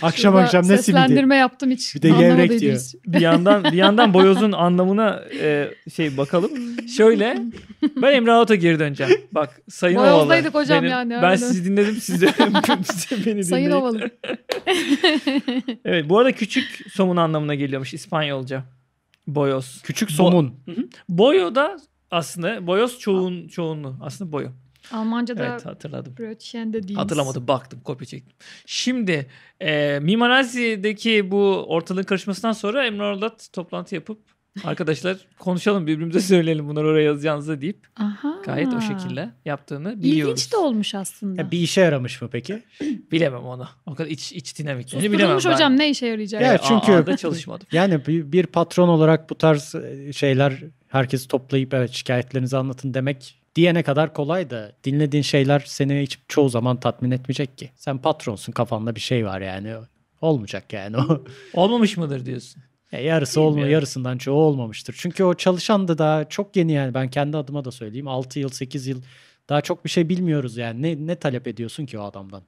akşam Şurada akşam ne Seslendirme yaptım hiç. Bir de gevrek diyor. bir yandan bir yandan boyozun anlamına e, şey bakalım. Şöyle ben Emre Ağut'a geri döneceğim. Bak Sayın Boyozdaydık Ovalı. Boyozdaydık hocam benim, yani. Öyle. Ben sizi dinledim siz de beni dinleyin. Sayın Ovalı. evet bu arada küçük somun anlamına geliyormuş İspanyolca. Boyoz. Küçük somun. Bo- boyo da aslında boyoz çoğun çoğunluğu aslında boyo. Almanca'da evet, hatırladım. de değil. Hatırlamadım baktım kopya çektim. Şimdi e, Mimar bu ortalığın karışmasından sonra Emre Orlat toplantı yapıp arkadaşlar konuşalım birbirimize söyleyelim bunları oraya yazacağınızı deyip Aha. gayet o şekilde yaptığını biliyoruz. İlginç de olmuş aslında. Ya bir işe yaramış mı peki? bilemem onu. O kadar iç, iç dinamiklerini bilemem ben. hocam ne işe yarayacak? Ya, çünkü Aa, çalışmadım. yani bir patron olarak bu tarz e, şeyler herkesi toplayıp evet şikayetlerinizi anlatın demek diyene kadar kolay da dinlediğin şeyler seni hiç çoğu zaman tatmin etmeyecek ki. Sen patronsun kafanda bir şey var yani. Olmayacak yani o. Olmamış mıdır diyorsun? Ya yarısı olma, yarısından çoğu olmamıştır. Çünkü o çalışan da daha çok yeni yani ben kendi adıma da söyleyeyim. 6 yıl, 8 yıl daha çok bir şey bilmiyoruz yani. Ne, ne talep ediyorsun ki o adamdan?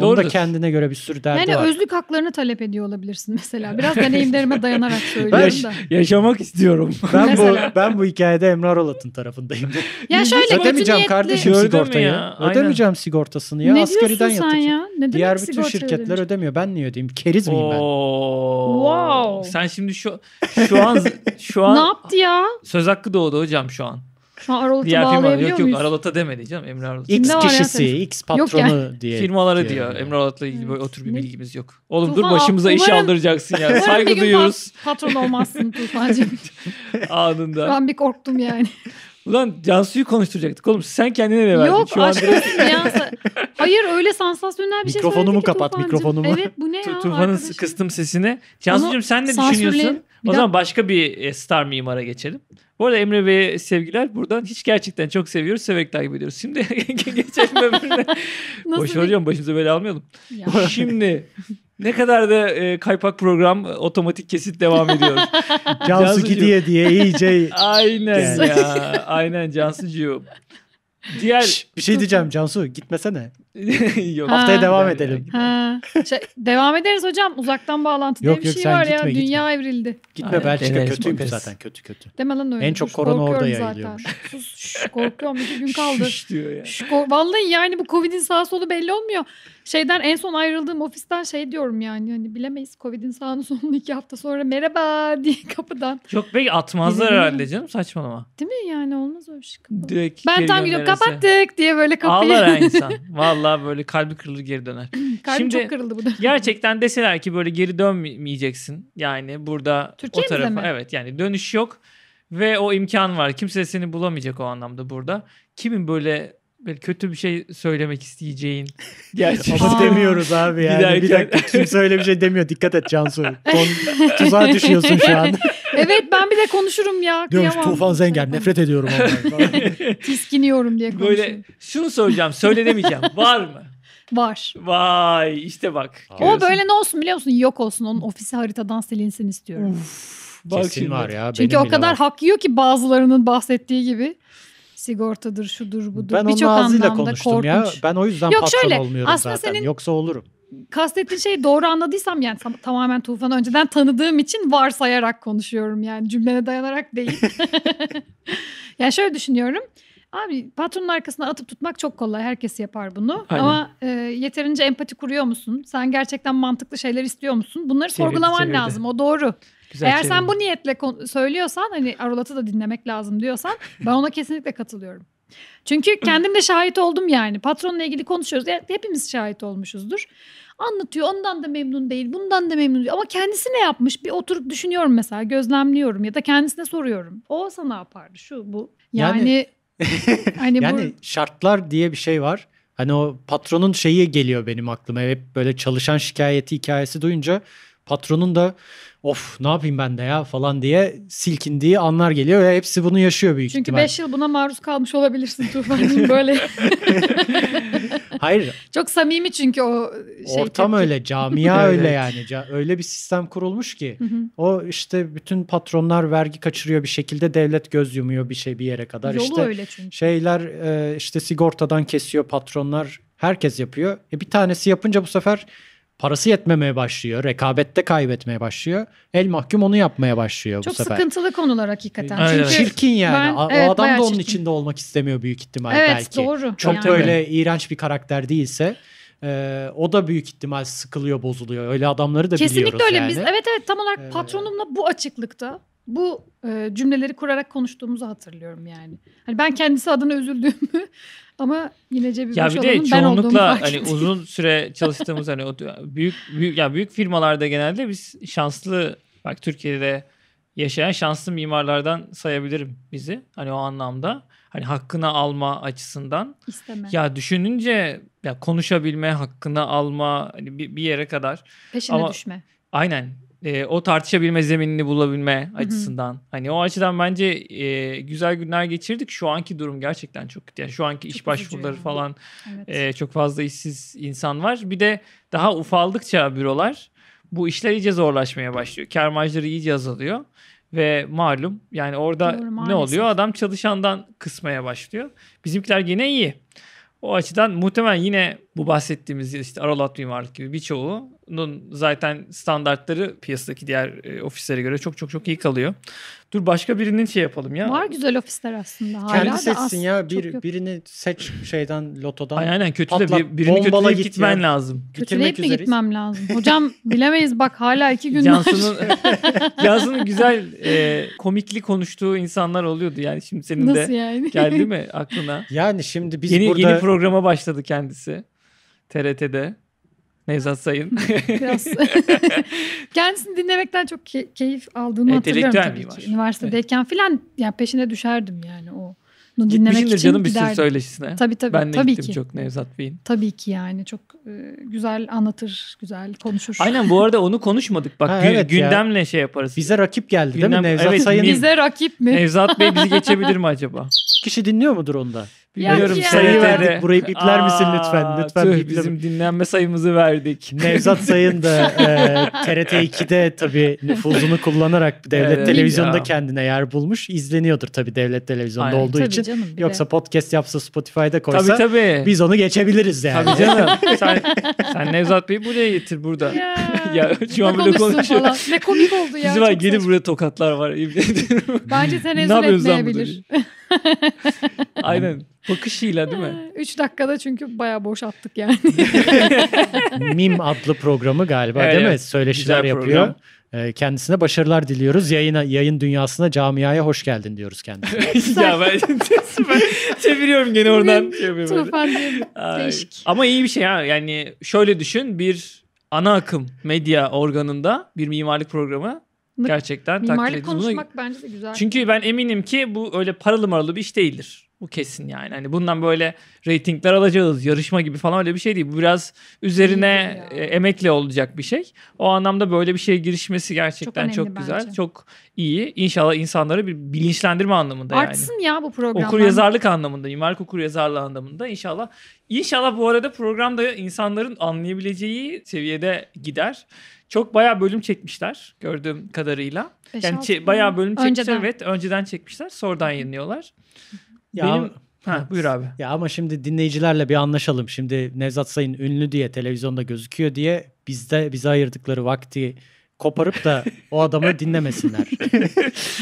Doğrudur. Onun da kendine göre bir sürü derdi yani var. Yani özlük haklarını talep ediyor olabilirsin mesela. Biraz deneyimlerime dayanarak söylüyorum Yaş- da. Yaşamak istiyorum. Ben bu ben bu hikayede Emre Aralat'ın tarafındayım. ya şöyle Ödemeyeceğim niyetli... kardeşim sigortayı. ödemeyeceğim sigortasını ya. Ne Asgariden diyorsun sen ya? Ne Diğer bütün şirketler ödemiş? ödemiyor. Ben niye ödeyeyim? Keriz miyim ben? Wow. Sen şimdi şu şu an şu an Ne yaptı ya? Söz hakkı doğdu hocam şu an. Şu Diğer firma yok muyuz? yok Aralot'a demedi canım Emre Aralot. X Kimde kişisi, X patronu yani. diye. Firmalara diyor. diyor. Emre Aralot'la ilgili böyle otur bir bilgimiz yok. Oğlum Tufan, dur başımıza umarım, iş aldıracaksın ya. Saygı duyuyoruz. patron olmazsın Tufancığım. Anında. Ben bir korktum yani. Ulan Cansu'yu konuşturacaktık oğlum. Sen kendine ne verdin? Yok Şu aşk olsun ya. Hayır öyle sansasyonel bir şey Mikrofonumu kapat Tufancığım. mikrofonumu. Evet bu ne ya Tufan'ın kıstım sesini. Cansu'cum sen ne düşünüyorsun? O zaman başka bir e, star mimara geçelim. Bu arada Emre Bey'e sevgiler. Buradan hiç gerçekten çok seviyoruz. Severek takip ediyoruz. Şimdi geçelim öbürüne. Boş hocam başımıza böyle almayalım. Ya. Şimdi ne kadar da e, kaypak program otomatik kesit devam ediyor. Cansu diye diye iyice. aynen ya. Aynen Cansucuğum. Diğer Şş, bir şey diyeceğim Cansu gitmesene. yok. Ha, Haftaya devam yani, edelim. Ha. Şey, devam ederiz hocam. Uzaktan bağlantı yok, diye bir yok, şey var gitme, ya. Gitme. Dünya evrildi. Gitme Aynen. Belçika evet, kötüymüş evet. zaten. Kötü kötü. Deme lan öyle. En çok korona orada yayılıyormuş. Zaten. Sus şş, korkuyorum. Bir gün kaldı. Şş diyor ya. Şş, ko- Vallahi yani bu Covid'in sağ solu belli olmuyor. Şeyden en son ayrıldığım ofisten şey diyorum yani hani bilemeyiz Covid'in sağını sonunu iki hafta sonra merhaba diye kapıdan. Yok peki atmazlar Bizim herhalde canım saçmalama. Değil mi yani olmaz öyle şey. Kapı. Direkt ben tam gidiyorum kapattık diye böyle kapıyı. Ağlar insan. Valla böyle kalbi kırılır geri döner. Kalbim Şimdi, çok kırıldı bu da. Gerçekten deseler ki böyle geri dönmeyeceksin. Yani burada Türkiye o tarafa. Evet yani dönüş yok. Ve o imkan var. Kimse seni bulamayacak o anlamda burada. Kimin böyle böyle kötü bir şey söylemek isteyeceğin. Gerçekten. Ama demiyoruz abi yani. Giderken... Bir dakika kimse öyle bir şey demiyor. Dikkat et Cansu. Kon, tuzağa düşüyorsun şu an. evet ben bir de konuşurum ya. Diyormuş Tufan Zenger nefret ediyorum ondan. Tiskiniyorum diye konuşuyorum. Böyle şunu söyleyeceğim söyle demeyeceğim. Var mı? Var. Vay işte bak. Aa. O böyle ne olsun biliyor musun? Yok olsun onun ofisi haritadan silinsin istiyorum. Uf. Bak Kesin şimdi. var ya. Çünkü o kadar var. hak yiyor ki bazılarının bahsettiği gibi sigortadır, şudur, budur. Ben Birçok anlamda konuştum korkunç. ya. Ben o yüzden Yok, patron şöyle, olmuyorum aslında zaten. Senin... Yoksa olurum kastettiğin şeyi doğru anladıysam yani tam, tamamen Tufan'ı önceden tanıdığım için varsayarak konuşuyorum yani cümlene dayanarak değil. yani şöyle düşünüyorum. Abi patronun arkasına atıp tutmak çok kolay. Herkes yapar bunu. Aynen. Ama e, yeterince empati kuruyor musun? Sen gerçekten mantıklı şeyler istiyor musun? Bunları sorgulaman lazım. O doğru. Güzel Eğer çevirdim. sen bu niyetle söylüyorsan hani Arulat'ı da dinlemek lazım diyorsan ben ona kesinlikle katılıyorum. Çünkü kendim de şahit oldum yani. Patronla ilgili konuşuyoruz. Hepimiz şahit olmuşuzdur. Anlatıyor ondan da memnun değil, bundan da memnun değil. Ama kendisi ne yapmış? Bir oturup düşünüyorum mesela, gözlemliyorum ya da kendisine soruyorum. O sana yapardı şu bu. Yani yani, hani bu... yani şartlar diye bir şey var. Hani o patronun şeyi geliyor benim aklıma. Hep böyle çalışan şikayeti hikayesi duyunca patronun da of ne yapayım ben de ya falan diye silkindiği anlar geliyor ve hepsi bunu yaşıyor büyük Çünkü ihtimal. Çünkü 5 yıl buna maruz kalmış olabilirsin Tufan'cığım böyle. Hayır. Çok samimi çünkü o şey. Ortam tepki. öyle, camia öyle yani. Öyle bir sistem kurulmuş ki. o işte bütün patronlar vergi kaçırıyor bir şekilde devlet göz yumuyor bir şey bir yere kadar. Yolu işte öyle çünkü. Şeyler e, işte sigortadan kesiyor patronlar. Herkes yapıyor. E bir tanesi yapınca bu sefer parası yetmemeye başlıyor. Rekabette kaybetmeye başlıyor. El mahkum onu yapmaya başlıyor Çok bu sefer. Çok sıkıntılı konular hakikaten. Aynen. Çünkü çirkin yani. Ben, evet, o adam da onun çirkin. içinde olmak istemiyor büyük ihtimal evet, belki. Evet doğru. Çok yani. böyle iğrenç bir karakter değilse. Ee, o da büyük ihtimal sıkılıyor, bozuluyor. Öyle adamları da Kesinlikle biliyoruz öyle. yani. Kesinlikle öyle. Biz evet evet tam olarak e, patronumla bu açıklıkta bu e, cümleleri kurarak konuştuğumuzu hatırlıyorum yani. Hani ben kendisi adına üzüldüğümü ama yine Cebi Ya bir de çoğunlukla hani uzun süre çalıştığımız hani o büyük büyük ya büyük firmalarda genelde biz şanslı bak Türkiye'de yaşayan şanslı mimarlardan sayabilirim bizi. Hani o anlamda hani hakkını alma açısından. İsteme. Ya düşününce ya konuşabilme, hakkını alma hani bir, bir yere kadar. Peşine Ama, düşme. Aynen e, o tartışabilme zeminini bulabilme Hı-hı. açısından. Hani o açıdan bence e, güzel günler geçirdik. Şu anki durum gerçekten çok kötü. Yani şu anki çok iş başvuruları yani. falan evet. e, çok fazla işsiz insan var. Bir de daha ufaldıkça bürolar bu işler iyice zorlaşmaya başlıyor. Kar marjları iyice azalıyor ve malum yani orada Doğru, ne oluyor? Adam çalışandan kısmaya başlıyor. Bizimkiler yine iyi. O açıdan muhtemelen yine bu bahsettiğimiz işte Aralat Mimarlık gibi birçoğu bunun zaten standartları piyasadaki diğer e, ofislere göre çok çok çok iyi kalıyor. Dur başka birinin şey yapalım ya. Var güzel ofisler aslında. Hala Kendi seçsin ya. Bir, birini seç şeyden lotodan. Aynen, aynen kötü de bir, birini kötüleyip git gitmen ya. lazım. Kötüleyip mi gitmem lazım? Hocam bilemeyiz bak hala iki gün Cansu'nun, Cansu'nun güzel e, komikli konuştuğu insanlar oluyordu. Yani şimdi senin Nasıl de yani? geldi mi aklına? Yani şimdi biz yeni, burada... Yeni programa başladı kendisi. TRT'de. Nevzat Sayın. Biraz. Kendisini dinlemekten çok key- keyif aldığımı Entelektüel hatırlıyorum tabii mimar. ki. Üniversitedeyken evet. filan ya peşine düşerdim yani o. Bunu dinlemek için canım bir giderdim. söyleşisine. Tabii tabii. Ben de tabii gittim ki. çok Nevzat Bey'in. Tabii ki yani çok e, güzel anlatır, güzel konuşur. Aynen bu arada onu konuşmadık. Bak ha, gü- evet gündemle ya. şey yaparız. Bize rakip geldi Gündem, değil mi? Nevzat evet, Sayın. Bize rakip mi? Nevzat Bey bizi geçebilir mi acaba? Kişi dinliyor mudur onda? Bilmiyorum ya, sayı ya. verdik. Burayı bitler Aa, misin lütfen? Lütfen tüh, bizim dinlenme sayımızı verdik. Nevzat Sayın da e, TRT 2'de tabii nüfuzunu kullanarak devlet evet, televizyonda ya. kendine yer bulmuş. İzleniyordur tabii devlet televizyonda Aynen. olduğu tabii için. Canım, Yoksa podcast yapsa Spotify'da koysa tabii, tabii. biz onu geçebiliriz yani. Tabii canım. yani sen Nevzat Bey'i buraya getir burada. Ya, ya şu an burada konuşuyor. Falan. Ne komik oldu ya. Bizi var gelip buraya tokatlar var. Bence sen tenezzül etmeyebilir. Aynen. Bakışıyla değil mi? 3 dakikada çünkü bayağı boş attık yani. Mim adlı programı galiba evet, değil mi? Söyleşiler yapıyor. Program. Ee, kendisine başarılar diliyoruz. Yayına, yayın dünyasına, camiaya hoş geldin diyoruz kendisine. ya ben, ben çeviriyorum gene oradan. Şey Tufan Değişik. Ama iyi bir şey ha. Yani şöyle düşün bir ana akım medya organında bir mimarlık programı Gerçekten Mimarlık takdir edilmiş. konuşmak bence de güzel. Çünkü şey. ben eminim ki bu öyle paralı maralı bir iş değildir. Bu kesin yani. Hani bundan böyle reytingler alacağız, yarışma gibi falan öyle bir şey değil. Bu biraz üzerine e, emekle olacak bir şey. O anlamda böyle bir şeye girişmesi gerçekten çok, çok güzel. Bence. Çok iyi. İnşallah insanları bir bilinçlendirme anlamında Artsın yani. ya bu program. Okur yazarlık anlamında, mimarlık okur yazarlığı anlamında inşallah İnşallah bu arada programda insanların anlayabileceği seviyede gider. Çok bayağı bölüm çekmişler gördüğüm kadarıyla. Beş, yani altı, bayağı bölüm çekmişler önceden. evet. Önceden çekmişler. Sonradan yayınlıyorlar. Ya, Benim Ha, buyur abi. Ya ama şimdi dinleyicilerle bir anlaşalım. Şimdi Nevzat Sayın ünlü diye televizyonda gözüküyor diye bizde bize ayırdıkları vakti koparıp da o adamı dinlemesinler.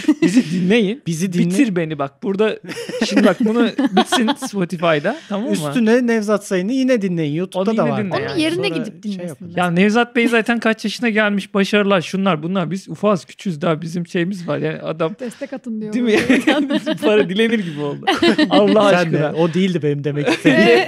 Bizi dinleyin. Bizi dinle. Bitir beni bak. Burada şimdi bak bunu bitsin Spotify'da tamam mı? Üstüne Nevzat Sayın'ı yine dinleyin. YouTube'da Onu da var. Dinle Onun yani. yerine Sonra gidip şey dinlesinler. Şey ya Nevzat Bey zaten kaç yaşına gelmiş başarılar şunlar bunlar. Biz ufaz küçüz daha bizim şeyimiz var. Yani adam destek atın diyor. Değil mi? Yani Para dilenir gibi oldu. Allah Sen aşkına. De, o değildi benim demek istediğim.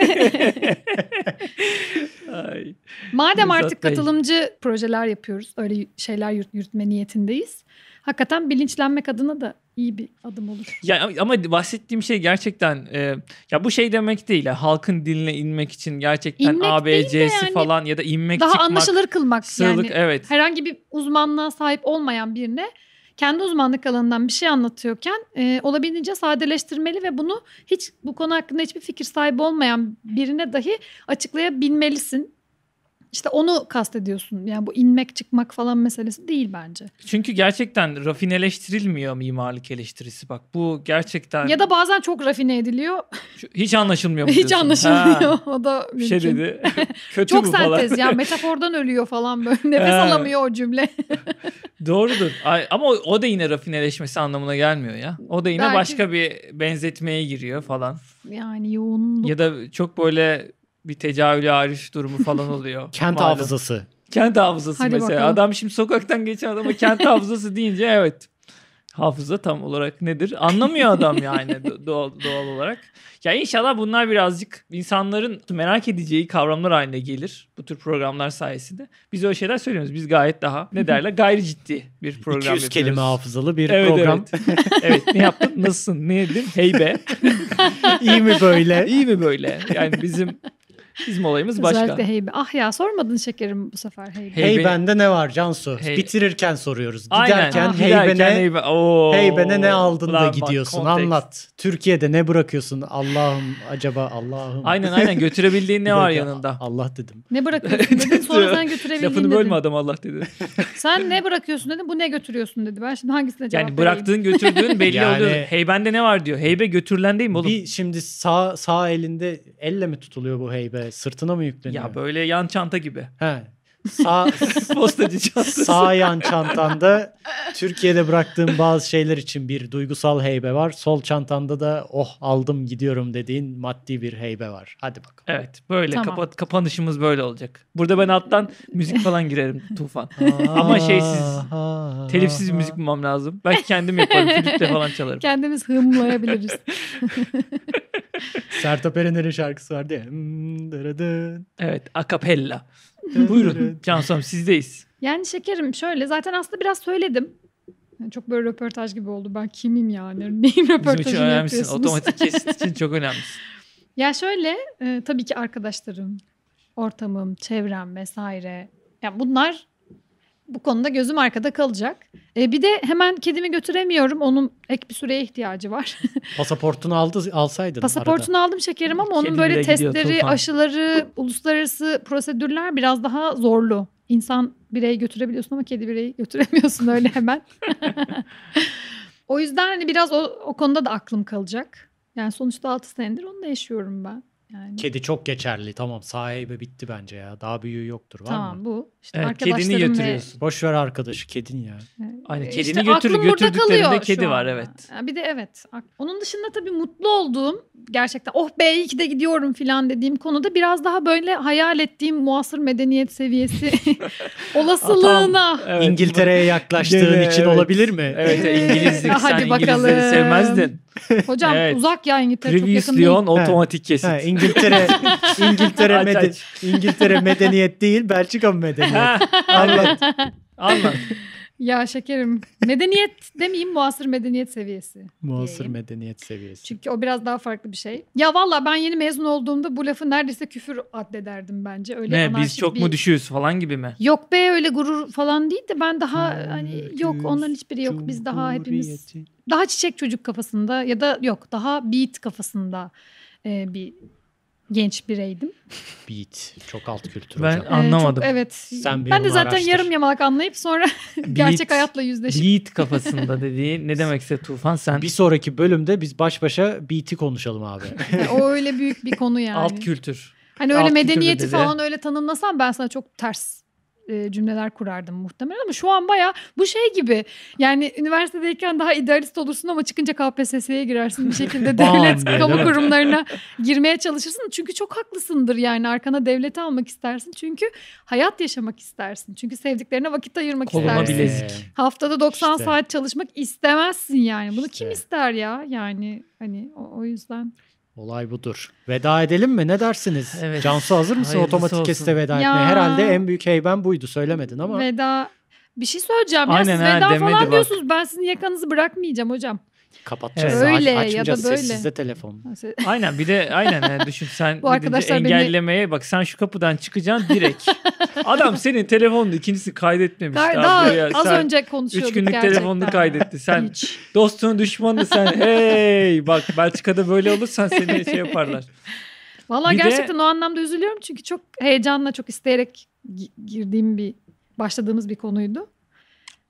Ay. Madem Rızat artık Bey. katılımcı projeler yapıyoruz, öyle şeyler yürüt, yürütme niyetindeyiz. Hakikaten bilinçlenmek adına da iyi bir adım olur. Ya ama bahsettiğim şey gerçekten e, ya bu şey demek değil. halkın diline inmek için gerçekten inmek ABC'si yani, falan ya da inmek daha çıkmak. Daha anlaşılır kılmak sığlık, yani. Evet. Herhangi bir uzmanlığa sahip olmayan birine kendi uzmanlık alanından bir şey anlatıyorken e, olabildiğince sadeleştirmeli ve bunu hiç bu konu hakkında hiçbir fikir sahibi olmayan birine dahi açıklayabilmelisin. İşte onu kastediyorsun. Yani bu inmek çıkmak falan meselesi değil bence. Çünkü gerçekten rafineleştirilmiyor mimarlık eleştirisi. Bak bu gerçekten... Ya da bazen çok rafine ediliyor. Hiç anlaşılmıyor mu Hiç anlaşılmıyor. Ha. O da şey mümkün. Şey dedi. Kötü çok bu sentez ya metafordan ölüyor falan böyle. Nefes ha. alamıyor o cümle. Doğrudur. Ay, ama o, o da yine rafineleşmesi anlamına gelmiyor ya. O da yine Belki... başka bir benzetmeye giriyor falan. Yani yoğunluk. Ya da çok böyle bir tecavülü hariç durumu falan oluyor. Kent malum. hafızası. Kent hafızası Hadi mesela. Bakalım. Adam şimdi sokaktan geçen adama kent hafızası deyince evet. Hafıza tam olarak nedir? Anlamıyor adam yani doğal, doğal olarak. Ya inşallah bunlar birazcık insanların merak edeceği kavramlar haline gelir. Bu tür programlar sayesinde. Biz öyle şeyler söylüyoruz. Biz gayet daha ne derler gayri ciddi bir program 200 yapıyoruz. kelime hafızalı bir evet, program. Evet. evet ne yaptın? Nasılsın? Ne yedin? Heybe. İyi mi böyle? İyi mi böyle? Yani bizim Bizim olayımız başka. Özellikle heybe. Ah ya sormadın şekerim bu sefer heybe. Heybende ne var Cansu? Hey... Bitirirken soruyoruz. Giderken Aynen. Ah. heybene, heybe. heybene ne aldın Lan, da gidiyorsun bak, anlat. Türkiye'de ne bırakıyorsun? Allah'ım acaba Allah'ım. Aynen aynen götürebildiğin ne var yanında? Allah dedim. Ne bırakıyorsun dedin sonra sen götürebildiğin Lafını bölme dedim. adam Allah dedi. sen ne bırakıyorsun dedim bu ne götürüyorsun dedi. Ben şimdi hangisine cevap Yani bıraktığın götürdüğün belli yani... oluyor. Heybende ne var diyor. Heybe götürülen değil mi oğlum? Bir şimdi sağ, sağ elinde elle mi tutuluyor bu heybe? sırtına mı yükleniyor? Ya böyle yan çanta gibi. He. Sağ, postacı çantası. Sağ yan çantanda Türkiye'de bıraktığım bazı şeyler için bir duygusal heybe var. Sol çantanda da oh aldım gidiyorum dediğin maddi bir heybe var. Hadi bakalım. Evet böyle tamam. kapat kapanışımız böyle olacak. Burada ben alttan müzik falan girerim Tufan. Ama şeysiz telifsiz müzik bulmam lazım. Belki kendim yaparım flütle falan çalarım. Kendimiz hımlayabiliriz. Sertab Erener'in şarkısı vardı ya. Hmm, evet, akapella. Buyurun Cansu sizdeyiz. Yani şekerim şöyle zaten aslında biraz söyledim. Yani çok böyle röportaj gibi oldu. Ben kimim yani? Neyin röportajını Bizim için önemlisin. Otomatik kesit için çok önemlisin. Ya şöyle e, tabii ki arkadaşlarım, ortamım, çevrem vesaire. yani bunlar bu konuda gözüm arkada kalacak. E, bir de hemen kedimi götüremiyorum. Onun ek bir süreye ihtiyacı var. Pasaportunu aldı, alsaydın. Pasaportunu arada. aldım şekerim ama onun Kedimle böyle testleri, gidiyor, aşıları, uluslararası prosedürler biraz daha zorlu. İnsan bireyi götürebiliyorsun ama kedi bireyi götüremiyorsun öyle hemen. o yüzden hani biraz o, o konuda da aklım kalacak. Yani sonuçta 6 senedir onu da yaşıyorum ben. Yani. Kedi çok geçerli. Tamam sahibi bitti bence ya. Daha büyüğü yoktur. Var tamam mı? bu. İşte evet, kedini götürüyorsun. Ve... Boş ver arkadaşı kedin ya. E, Aynen kedini işte götür götürdüklerinde kedi var evet. Bir de evet. Onun dışında tabii mutlu olduğum gerçekten oh be iyi ki de gidiyorum filan dediğim konuda biraz daha böyle hayal ettiğim muasır medeniyet seviyesi olasılığına. evet. İngiltere'ye yaklaştığın Gene, için evet. olabilir mi? Evet İngilizlik sen Hadi İngilizleri sevmezdin. Hocam evet. uzak ya İngiltere Previous çok yakın Lyon değil. otomatik kesit. Ha, İngiltere İngiltere meden, İngiltere medeniyet değil Belçika medeniyet. Anlat. Anlat. Ya şekerim medeniyet demeyeyim muasır medeniyet seviyesi. Muasır diyeyim. medeniyet seviyesi. Çünkü o biraz daha farklı bir şey. Ya valla ben yeni mezun olduğumda bu lafı neredeyse küfür addederdim bence. Öyle ne biz çok bir... mu düşüyoruz falan gibi mi? Yok be öyle gurur falan değil de ben daha ha, hani yok onların hiçbiri yok biz daha hepimiz daha çiçek çocuk kafasında ya da yok daha beat kafasında e, bir genç bireydim. Beat çok alt kültür ben hocam. Ben anlamadım. Ee, çok, evet. Sen ben de zaten araştır. yarım yamalak anlayıp sonra beat, gerçek hayatla yüzleşip. Beat kafasında dediği ne demekse Tufan sen. Bir sonraki bölümde biz baş başa beat'i konuşalım abi. o öyle büyük bir konu yani. Alt kültür. Hani öyle alt medeniyeti falan öyle tanımlasam ben sana çok ters e, cümleler kurardım muhtemelen ama şu an baya bu şey gibi yani üniversitedeyken daha idealist olursun ama çıkınca KPSS'ye girersin bir şekilde devlet kamu kurumlarına girmeye çalışırsın çünkü çok haklısındır yani arkana devleti almak istersin çünkü hayat yaşamak istersin çünkü sevdiklerine vakit ayırmak Koluma istersin. bilezik. Haftada 90 işte. saat çalışmak istemezsin yani bunu işte. kim ister ya yani hani o, o yüzden. Olay budur. Veda edelim mi? Ne dersiniz? Evet. Cansu hazır mısın Hayırlısı otomatik keste veda etmeye? Herhalde en büyük heyben buydu. Söylemedin ama. Veda. Bir şey söyleyeceğim. Aynen, ya. Siz ha, veda falan bak. diyorsunuz. Ben sizin yakanızı bırakmayacağım hocam. Kapatacağız. Evet. Öyle Aç, ya da böyle. Sessizde telefon. aynen bir de aynen yani düşün sen Bu arkadaşlar engellemeye beni... bak sen şu kapıdan çıkacaksın direkt. Adam senin telefonunu ikincisi kaydetmemiş. Daha, daha buraya. az önce konuşuyorduk Üç günlük gerçekten. telefonunu kaydetti. Sen Hiç. dostunu düşmanını sen hey bak Belçika'da böyle olursan seni şey yaparlar. Valla gerçekten de... o anlamda üzülüyorum çünkü çok heyecanla çok isteyerek girdiğim bir başladığımız bir konuydu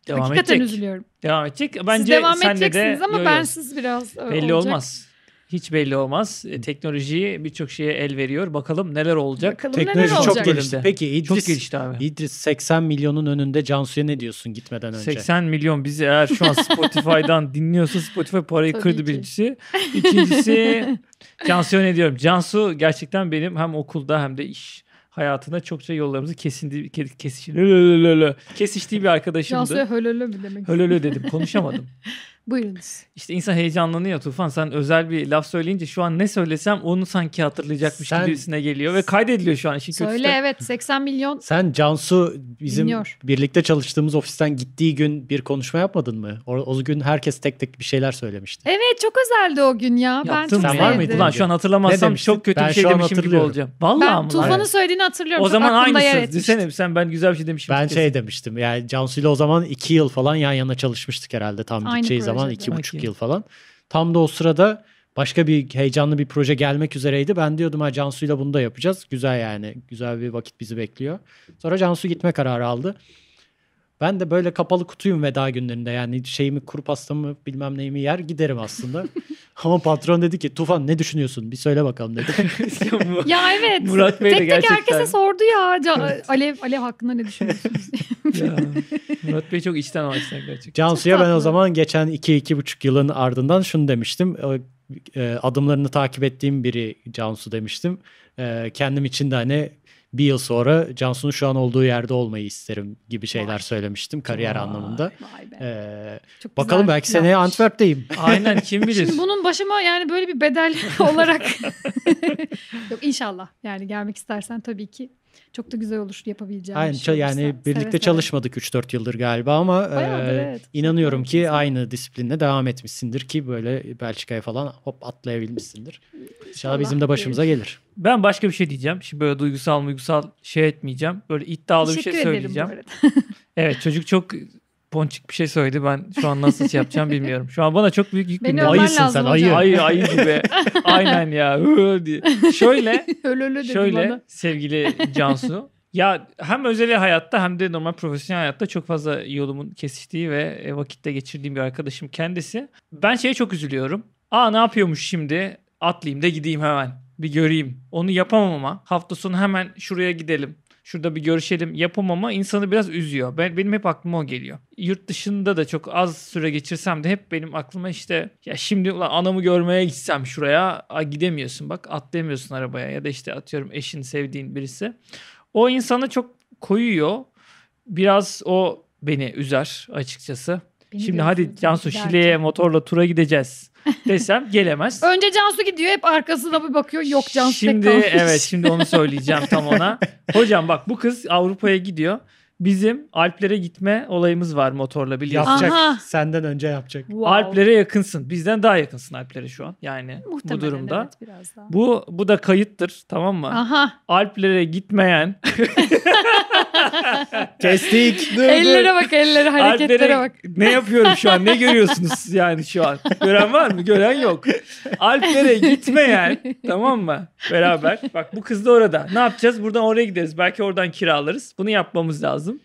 devam Hakikaten edecek. üzülüyorum. Devam edecek. Bence siz devam sen edeceksiniz de, ama yo, yo. bensiz biraz e, Belli olacak. olmaz. Hiç belli olmaz. E, teknoloji birçok şeye el veriyor. Bakalım neler olacak. Bakalım Teknoloji neler olacak. çok gelişti. Peki İdris, çok gelişti abi. İdris 80 milyonun önünde Cansu'ya ne diyorsun gitmeden önce? 80 milyon bizi eğer şu an Spotify'dan dinliyorsa Spotify parayı Tabii kırdı ki. birincisi. İkincisi Cansu'ya ne diyorum? Cansu gerçekten benim hem okulda hem de iş hayatına çokça yollarımızı kesindi, kesişti, kesiştiği bir arkadaşımdı. Cansu'ya hölölö mü demek Hölölö dedim konuşamadım. Buyurunuz. İşte insan heyecanlanıyor Tufan. Sen özel bir laf söyleyince şu an ne söylesem onu sanki hatırlayacakmış Sen... gibisine geliyor ve kaydediliyor şu an işin kötüsü. Söyle de. evet 80 milyon. Sen Cansu bizim Dinliyor. birlikte çalıştığımız ofisten gittiği gün bir konuşma yapmadın mı? O, o gün herkes tek tek bir şeyler söylemişti. Evet çok özeldi o gün ya. Yaptın ben çok Sen var mıydın? Ulan şu an hatırlamazsam çok kötü şey ben bir şey demişim gibi olacağım. Vallahi ben Tufan'ın evet. söylediğini hatırlıyorum. O zaman aynısınız. Düşünsene sen ben güzel bir şey demişim. Ben şey demiştim yani Cansu ile o zaman iki yıl falan yan yana çalışmıştık herhalde tam Aynı gideceği zaman zaman iki buçuk yıl falan. Tam da o sırada başka bir heyecanlı bir proje gelmek üzereydi. Ben diyordum ha Cansu'yla bunu da yapacağız. Güzel yani. Güzel bir vakit bizi bekliyor. Sonra Cansu gitme kararı aldı. Ben de böyle kapalı kutuyum veda günlerinde. Yani şeyimi kuru pastamı bilmem neyimi yer giderim aslında. Ama patron dedi ki Tufan ne düşünüyorsun bir söyle bakalım dedi. ya evet. Murat Bey tek de gerçekten. Tek herkese sordu ya. Ca- evet. Alev Alev hakkında ne düşünüyorsunuz? ya, Murat Bey çok içten almışlar gerçekten. Cansu'ya ben o zaman geçen iki iki buçuk yılın ardından şunu demiştim. E, adımlarını takip ettiğim biri Cansu demiştim. E, kendim için de hani bir yıl sonra Cansu'nun şu an olduğu yerde olmayı isterim gibi şeyler vay. söylemiştim kariyer vay, anlamında. Vay be. Ee, Çok bakalım güzel. belki seneye yapmış. Antwerp'teyim. Aynen kim bilir. Şimdi bunun başıma yani böyle bir bedel olarak yok inşallah yani gelmek istersen tabii ki çok da güzel olur yapabileceğim aynı, şey. Yani olursa. birlikte seve, seve. çalışmadık 3-4 yıldır galiba ama e, evet. inanıyorum ki aynı disiplinle devam etmişsindir ki böyle Belçika'ya falan hop atlayabilmişsindir. İnşallah, İnşallah bizim de başımıza gelir. gelir. Ben başka bir şey diyeceğim. Şimdi böyle duygusal duygusal şey etmeyeceğim. Böyle iddialı Teşekkür bir şey söyleyeceğim. evet çocuk çok ponçik bir şey söyledi. Ben şu an nasıl şey yapacağım bilmiyorum. Şu an bana çok büyük yük bindi. Ayısın sen ayı. Ayı ayı gibi. Aynen ya. Şöyle, şöyle bana. sevgili Cansu. Ya hem özel hayatta hem de normal profesyonel hayatta çok fazla yolumun kesiştiği ve e, vakitte geçirdiğim bir arkadaşım kendisi. Ben şeye çok üzülüyorum. Aa ne yapıyormuş şimdi? Atlayayım da gideyim hemen bir göreyim. Onu yapamam ama hafta sonu hemen şuraya gidelim. Şurada bir görüşelim ama insanı biraz üzüyor. Ben benim hep aklıma o geliyor. Yurt dışında da çok az süre geçirsem de hep benim aklıma işte ya şimdi ulan anamı görmeye gitsem şuraya a, gidemiyorsun bak atlayamıyorsun arabaya ya da işte atıyorum eşin sevdiğin birisi. O insanı çok koyuyor. Biraz o beni üzer açıkçası. Beni Şimdi hadi Cansu Şile'ye motorla tura gideceğiz desem gelemez. Önce Cansu gidiyor hep arkasına bir bakıyor. Yok Cansu Şimdi kalmış. evet şimdi onu söyleyeceğim tam ona. Hocam bak bu kız Avrupa'ya gidiyor. Bizim Alplere gitme olayımız var motorla biliyorsun. Yapacak. Aha. Senden önce yapacak. Wow. Alplere yakınsın. Bizden daha yakınsın Alplere şu an. Yani Muhtemelen, bu durumda. Evet, biraz daha. Bu bu da kayıttır tamam mı? Aha. Alplere gitmeyen Kestik. Dur, ellere dur. bak ellere hareketlere Alper'e bak. Ne yapıyorum şu an? Ne görüyorsunuz yani şu an? Gören var mı? Gören yok. gitme yani, tamam mı? Beraber. Bak bu kız da orada. Ne yapacağız? Buradan oraya gideriz. Belki oradan kiralarız. Bunu yapmamız lazım.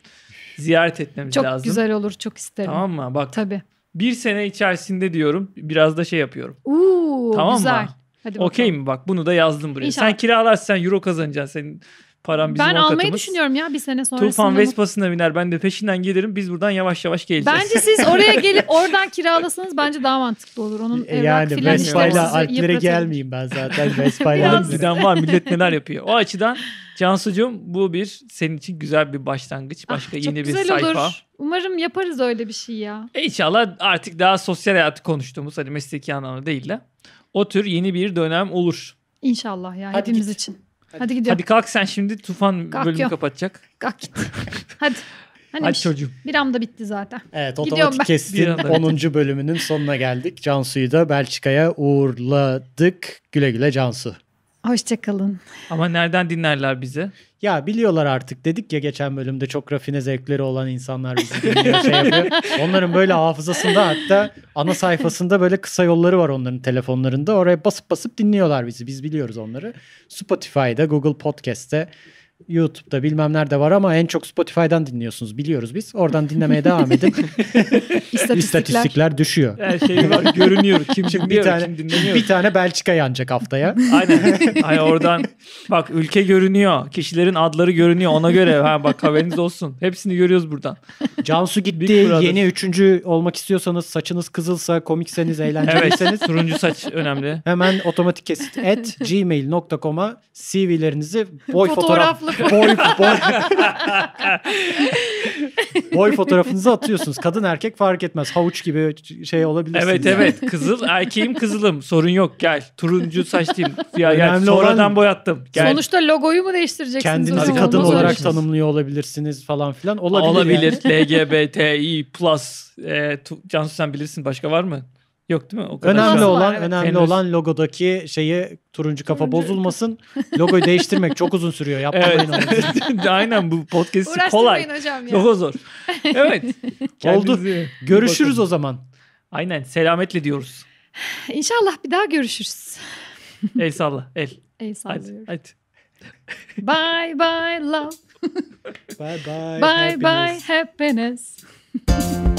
Ziyaret etmemiz çok lazım. Çok güzel olur. Çok isterim. Tamam mı? Bak. Tabii. Bir sene içerisinde diyorum biraz da şey yapıyorum. Uuu tamam güzel. Mı? Hadi Okey mi? Bak bunu da yazdım buraya. İnşallah. Sen kiralarsan euro kazanacaksın. Senin Param bizim Ben avukatımız. almayı düşünüyorum ya bir sene sonrasında. Tufan Vespa'sına biner ben de peşinden gelirim biz buradan yavaş yavaş geleceğiz. Bence siz oraya gelip oradan kiralasanız bence daha mantıklı olur. Onun e, yani filan Vespa'yla Alplere gelmeyeyim ben zaten Vespa'yla Alplere. var millet neler yapıyor. O açıdan Cansucuğum bu bir senin için güzel bir başlangıç. Ah, Başka ah, yeni bir sayfa. Olur. Umarım yaparız öyle bir şey ya. E inşallah artık daha sosyal hayatı konuştuğumuz hani mesleki anlamda değil de o tür yeni bir dönem olur. İnşallah ya Hadi hepimiz git. için. Hadi gidiyorum. Hadi kalk sen şimdi Tufan kalk bölümü kapatacak. Kalk git. Hadi. Hani Hadi çocuğum. Bir anda bitti zaten. Evet otomatik kestin 10. bölümünün sonuna geldik. Cansu'yu da Belçika'ya uğurladık. Güle güle Cansu. Hoşçakalın. Ama nereden dinlerler bizi? ya biliyorlar artık dedik ya geçen bölümde çok rafine zevkleri olan insanlar bizi dinliyor şey yapıyor. Onların böyle hafızasında hatta ana sayfasında böyle kısa yolları var onların telefonlarında. Oraya basıp basıp dinliyorlar bizi. Biz biliyoruz onları. Spotify'da, Google Podcast'te YouTube'da bilmem nerede var ama en çok Spotify'dan dinliyorsunuz biliyoruz biz. Oradan dinlemeye devam edin. İstatistikler. İstatistikler düşüyor. Her şey var görünüyor. Kim Şimdi bir tane, kim dinleniyor. Bir tane Belçika yanacak haftaya. Aynen. Ay oradan bak ülke görünüyor. Kişilerin adları görünüyor. Ona göre ha bak haberiniz olsun. Hepsini görüyoruz buradan. Cansu gitti. Yeni üçüncü olmak istiyorsanız saçınız kızılsa, komikseniz, eğlenceliyseniz. Evet, turuncu saç önemli. Hemen otomatik kesit at gmail.com'a CV'lerinizi boy fotoğraf Boy, boy. boy fotoğrafınızı atıyorsunuz. Kadın erkek fark etmez. Havuç gibi şey olabilirsiniz. Evet yani. evet. Kızıl erkeğim kızılım. Sorun yok gel. Turuncu saçlıyım. Ya, ya sonradan olan... boyattım. Gel. Sonuçta logoyu mu değiştireceksiniz? Kendinizi kadın Olmaz olarak olursunuz. Şey. tanımlıyor olabilirsiniz falan filan. Olabilir. Olabilir. Yani. LGBTİ plus. E, Cansu sen bilirsin. Başka var mı? Yok değil mi? O kadar önemli şans. Şey- olan var, evet. önemli Henüz. olan logodaki şeyi turuncu kafa turuncu. bozulmasın. Logoyu değiştirmek çok uzun sürüyor. Yapmayın evet. onu. Aynen bu podcast kolay. hocam Logo zor. Evet. Oldu. Görüşürüz o zaman. Aynen. Selametle diyoruz. İnşallah bir daha görüşürüz. el salla. El. El sallıyorum. hadi. bye bye love. bye bye. Bye happiness. bye happiness.